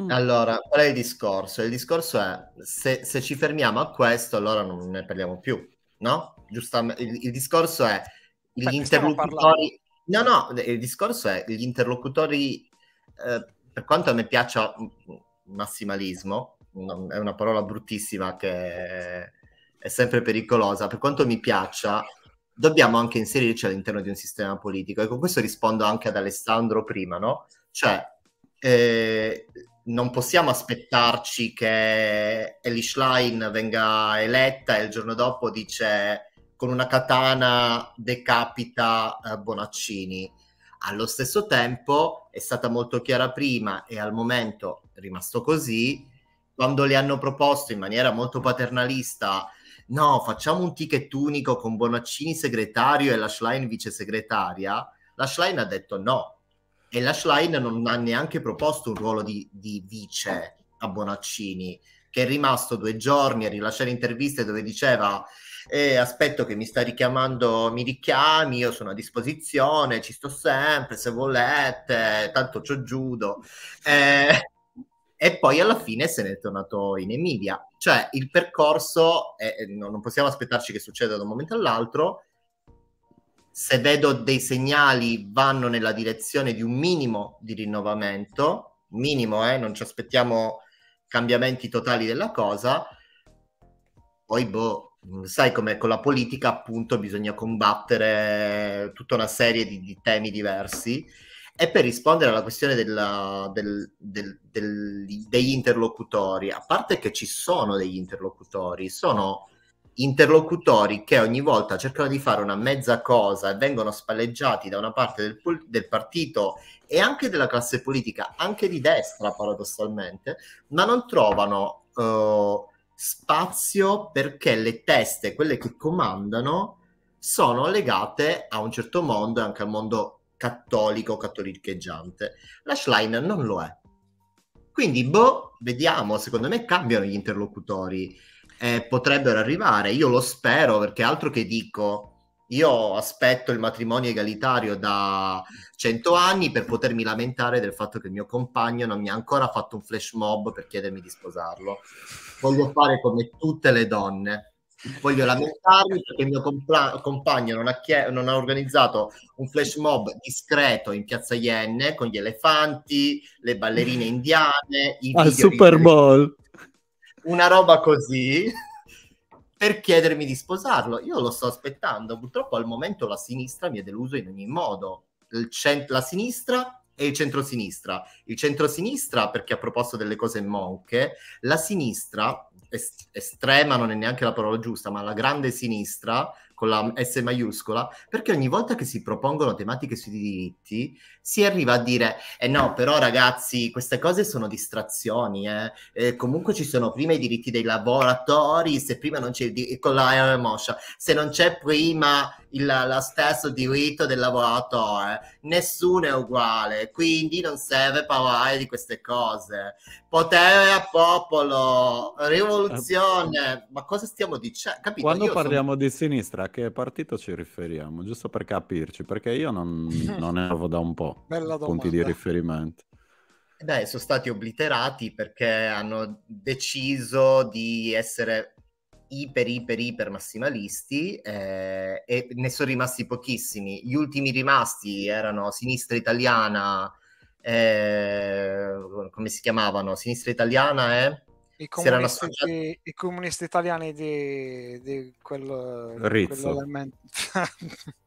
Mm. Allora, qual è il discorso? Il discorso è se, se, ci fermiamo a questo, allora non ne parliamo più, no? Giustamente, il, il discorso è gli interlocutori. No, no, il discorso è gli interlocutori. Eh, per quanto a me piaccia massimalismo, è una parola bruttissima che è sempre pericolosa. Per quanto mi piaccia, dobbiamo anche inserirci all'interno di un sistema politico. E con questo rispondo anche ad Alessandro prima, no? Cioè, eh, non possiamo aspettarci che Elish Line venga eletta e il giorno dopo dice con una katana decapita eh, Bonaccini. Allo stesso tempo è stata molto chiara prima e al momento è rimasto così, quando le hanno proposto in maniera molto paternalista no, facciamo un ticket unico con Bonaccini segretario e la Schlein vice segretaria, la Schlein ha detto no, e la Schlein non ha neanche proposto un ruolo di, di vice a Bonaccini, che è rimasto due giorni a rilasciare interviste dove diceva eh, aspetto che mi sta richiamando, mi richiami, io sono a disposizione, ci sto sempre, se volete, tanto c'ho giudo. Eh, e poi alla fine se ne è tornato in Emilia. Cioè il percorso, è, non possiamo aspettarci che succeda da un momento all'altro, se vedo dei segnali vanno nella direzione di un minimo di rinnovamento, minimo, eh, non ci aspettiamo cambiamenti totali della cosa, poi boh, sai come con la politica appunto bisogna combattere tutta una serie di, di temi diversi e per rispondere alla questione della, del, del, del, degli interlocutori, a parte che ci sono degli interlocutori, sono interlocutori che ogni volta cercano di fare una mezza cosa e vengono spalleggiati da una parte del, pol- del, partito e anche della classe politica, anche di destra paradossalmente, ma non trovano eh, spazio perché le teste, quelle che comandano, sono legate a un certo mondo e anche al mondo cattolico, cattolicheggiante. La Schlein non lo è. Quindi, boh, vediamo, secondo me cambiano gli interlocutori eh, potrebbero arrivare. Io lo spero perché altro che dico, io aspetto il matrimonio egalitario da 100 anni per potermi lamentare del fatto che il mio compagno non mi ha ancora fatto un flash mob per chiedermi di sposarlo. Voglio fare come tutte le donne. Voglio lamentarmi perché il mio compa- compagno non ha, chie- non ha organizzato un flash mob discreto in piazza Ienne con gli elefanti, le ballerine indiane, i al Super Bowl una roba così per chiedermi di sposarlo. Io lo sto aspettando. Purtroppo al momento la sinistra mi ha deluso in ogni modo. Cent- la sinistra e il centrosinistra. Il centrosinistra perché ha proposto delle cose monche, la sinistra est- estrema non è neanche la parola giusta, ma la grande sinistra con la S maiuscola, perché ogni volta che si propongono tematiche sui diritti si arriva a dire eh no però ragazzi queste cose sono distrazioni eh. Eh, comunque ci sono prima i diritti dei lavoratori se prima non c'è il con la aeromoscia eh, se non c'è prima il, lo stesso diritto del lavoratore nessuno è uguale quindi non serve parlare di queste cose potere a popolo rivoluzione ma cosa stiamo dicendo Capito? quando io parliamo sono... di sinistra a che partito ci riferiamo giusto per capirci perché io non, non ne avevo da un po' Bella punti di riferimento. Eh beh, sono stati obliterati perché hanno deciso di essere iper, iper, iper massimalisti eh, e ne sono rimasti pochissimi. Gli ultimi rimasti erano Sinistra Italiana, eh, come si chiamavano? Sinistra Italiana e... I comunisti, di, I comunisti italiani di, di quel, Rizzo. quell'elemento.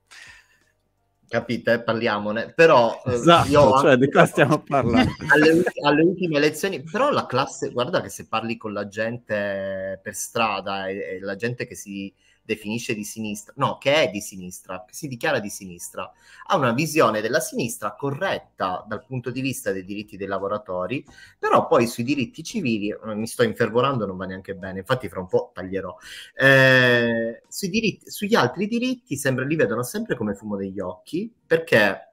capite? Parliamone. Però eh, esatto, io cioè, di qua stiamo parlando? Alle, alle, ultime elezioni, però la classe, guarda che se parli con la gente per strada e, e la gente che si definisce di sinistra, no, che è di sinistra, che si dichiara di sinistra, ha una visione della sinistra corretta dal punto di vista dei diritti dei lavoratori, però poi sui diritti civili, eh, mi sto infervorando, non va neanche bene, infatti fra un po' taglierò, eh, sui diritti, sugli altri diritti sembra li vedono sempre come fumo degli occhi, perché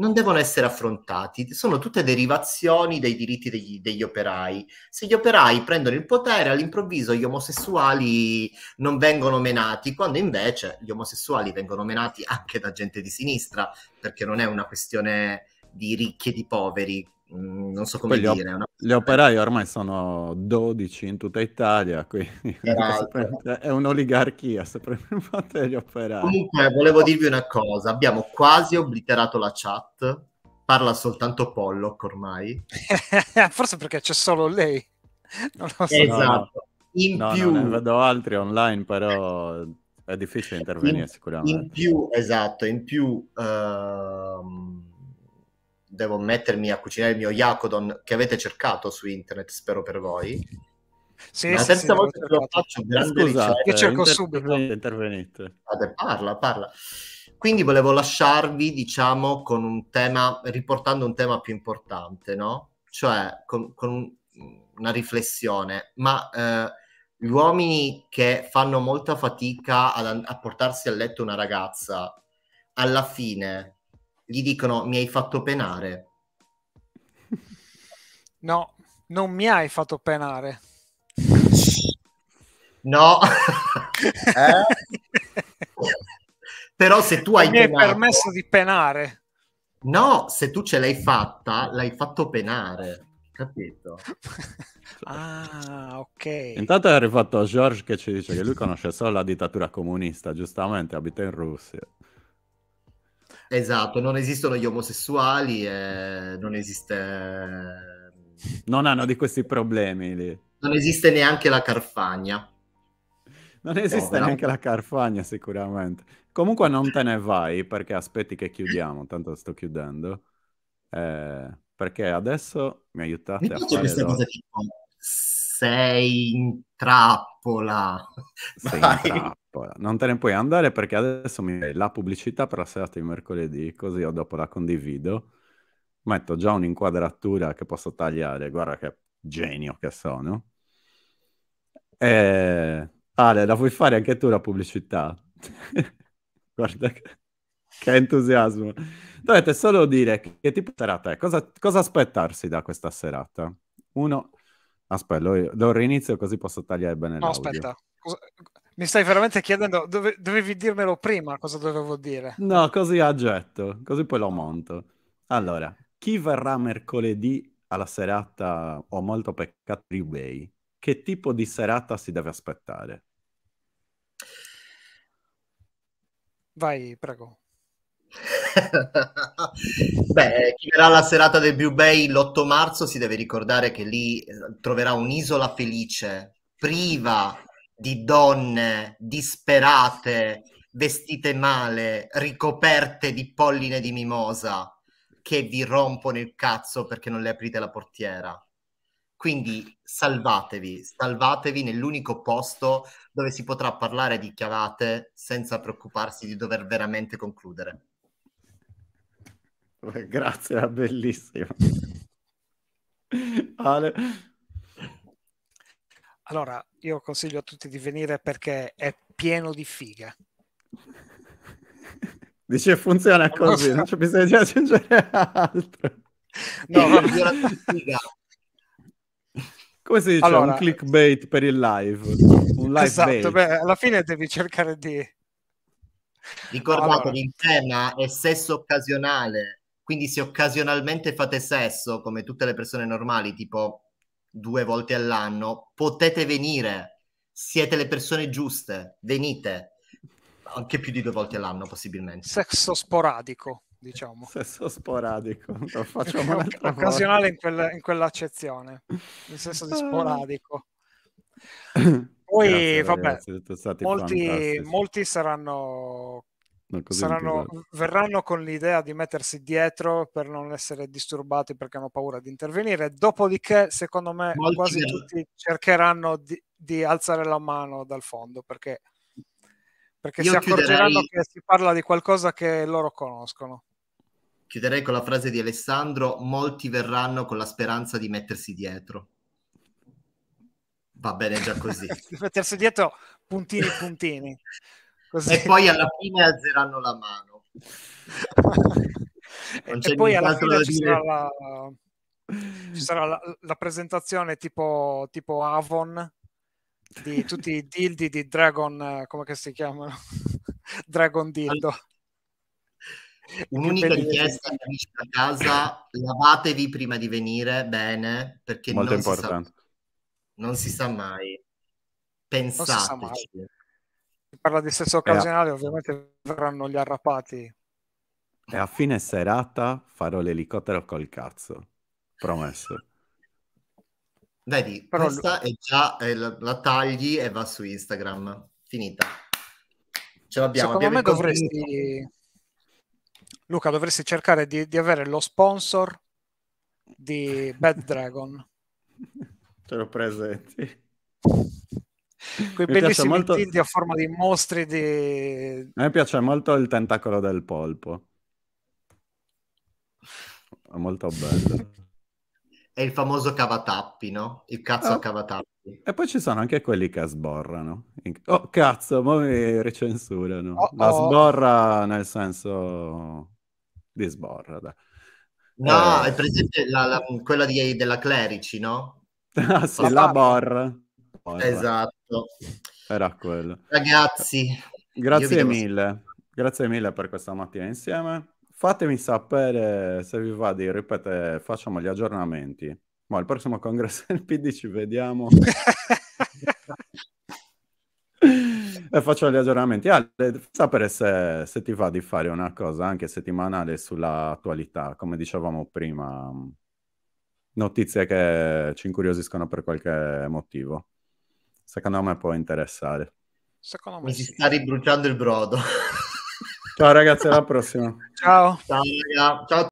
non devono essere affrontati, sono tutte derivazioni dei diritti degli, degli, operai. Se gli operai prendono il potere, all'improvviso gli omosessuali non vengono menati, quando invece gli omosessuali vengono menati anche da gente di sinistra, perché non è una questione di ricchi e di poveri, Mm, non so come Poi dire. Gli, op- gli operai ormai sono 12 in tutta Italia, quindi cioè, è un'oligarchia, se soprattutto gli operai. Comunque, volevo dirvi una cosa, abbiamo quasi obliterato la chat, parla soltanto Pollock ormai. Forse perché c'è solo lei. Non lo so. Esatto. In no, più... No, ne vedo altri online, però è difficile intervenire in, sicuramente. In più, esatto, in più... Uh devo mettermi a cucinare il mio Yakodon che avete cercato su internet, spero per voi. Sì, la sì, terza sì, volta che lo faccio, scusa, Scusate, io cerco subito. Intervenite. Vate, parla, parla. Quindi volevo lasciarvi, diciamo, con un tema, riportando un tema più importante, no? Cioè, con, con una riflessione, ma eh, gli uomini che fanno molta fatica ad, a portarsi a letto una ragazza, alla fine gli dicono mi hai fatto penare. No, non mi hai fatto penare. No. eh? Però se tu hai... Mi penato... hai permesso di penare. No, se tu ce l'hai fatta, l'hai fatto penare. Capito? ah, ok. Intanto è arrivato George che ci dice che lui conosce solo la dittatura comunista, giustamente abita in Russia. Esatto, non esistono gli omosessuali e non esiste... Non hanno di questi problemi lì. Non esiste neanche la carfagna. Non esiste Povera. neanche la carfagna sicuramente. Comunque non te ne vai perché aspetti che chiudiamo, tanto sto chiudendo. Eh, perché adesso mi aiutate mi a fare... questa cosa tipo, sei in trappola. Sei in trappola non te ne puoi andare perché adesso mi dai la pubblicità per la serata di mercoledì, così io dopo la condivido, metto già un'inquadratura che posso tagliare, guarda che genio che sono. E... Ale, la vuoi fare anche tu la pubblicità? guarda che... che, entusiasmo. Dovete solo dire che tipo di serata è, cosa, cosa aspettarsi da questa serata? Uno, aspetta, lo, lo rinizio così posso tagliare bene no, l'audio. aspetta. Cosa... Mi stai veramente chiedendo, dove, dovevi dirmelo prima cosa dovevo dire. No, così a getto, così poi lo monto. Allora, chi verrà mercoledì alla serata Ho molto peccato di Bay? Che tipo di serata si deve aspettare? Vai, prego. Beh, chi verrà alla serata del Blue Bay l'8 marzo si deve ricordare che lì eh, troverà un'isola felice, priva di donne disperate, vestite male, ricoperte di polline di mimosa che vi rompono il cazzo perché non le aprite la portiera. Quindi salvatevi, salvatevi nell'unico posto dove si potrà parlare di chiavate senza preoccuparsi di dover veramente concludere. Grazie, era bellissimo. Ale. Allora, io consiglio a tutti di venire perché è pieno di figa. Dice funziona così, non, so. non c'è bisogno di aggiungere altro. No, ma no, figa. Come si dice? Allora, un clickbait per il live. Un live esatto, beh, alla fine devi cercare di... Ricordatevi, allora. il tema è sesso occasionale, quindi se occasionalmente fate sesso, come tutte le persone normali, tipo due volte all'anno, potete venire, siete le persone giuste, venite, anche più di due volte all'anno possibilmente. Sesso sporadico, diciamo. Sesso sporadico, lo facciamo Occasionale in, quel, in, quell'accezione, nel senso di ah. sporadico. Poi, grazie, vabbè, molti, molti saranno Saranno, verranno con l'idea di mettersi dietro per non essere disturbati perché hanno paura di intervenire. Dopodiché, secondo me, Molti quasi vero. tutti cercheranno di, di, alzare la mano dal fondo perché, perché si accorgeranno chiuderei... che si parla di qualcosa che loro conoscono. Chiuderei con la frase di Alessandro: Molti verranno con la speranza di mettersi dietro. Va bene già così. mettersi dietro puntini puntini. Così. E poi alla fine alzeranno la mano. e poi alla fine ci sarà, la, ci sarà la, la presentazione tipo, tipo Avon di tutti i dildi di Dragon, come si chiamano? Dragon Dildo. Un'unica richiesta a casa, lavatevi prima di venire bene, perché Molto non, importante. Si sa, non si sa mai. Pensateci parla di sesso occasionale, eh, ovviamente verranno gli arrapati. E a fine serata farò l'elicottero col cazzo. Promesso. Vedi, Però questa lui... è già eh, la, tagli e va su Instagram. Finita. Ce l'abbiamo. Secondo abbiamo me dovresti... Luca, dovresti cercare di, di avere lo sponsor di Bad Dragon. Te lo presenti. Quei Mi bellissimi molto... tinti a forma di mostri di... A me piace molto il tentacolo del polpo. È molto bello. È il famoso cavatappi, no? Il cazzo oh. Ah. a cavatappi. E poi ci sono anche quelli che sborrano. Oh, cazzo, ma mi ricensurano. Oh, oh. La sborra nel senso di sborra, dai. No, eh. è presente la, la, quella di, della Clerici, no? ah, sì, la borra poi, esatto. Era quello. Ragazzi, grazie mille. Grazie mille per questa mattina insieme. Fatemi sapere se vi va di ripetere, facciamo gli aggiornamenti. Ma al prossimo congresso del PD ci vediamo. e faccio gli aggiornamenti. ah, sapere se, se, ti va di fare una cosa anche settimanale sulla attualità, come dicevamo prima, notizie che ci incuriosiscono per qualche motivo. Secondo me può interessare. Secondo me si sì. sta ribruciando il brodo. Ciao ragazzi, alla prossima. Ciao. Ciao, ragazzi. Ciao.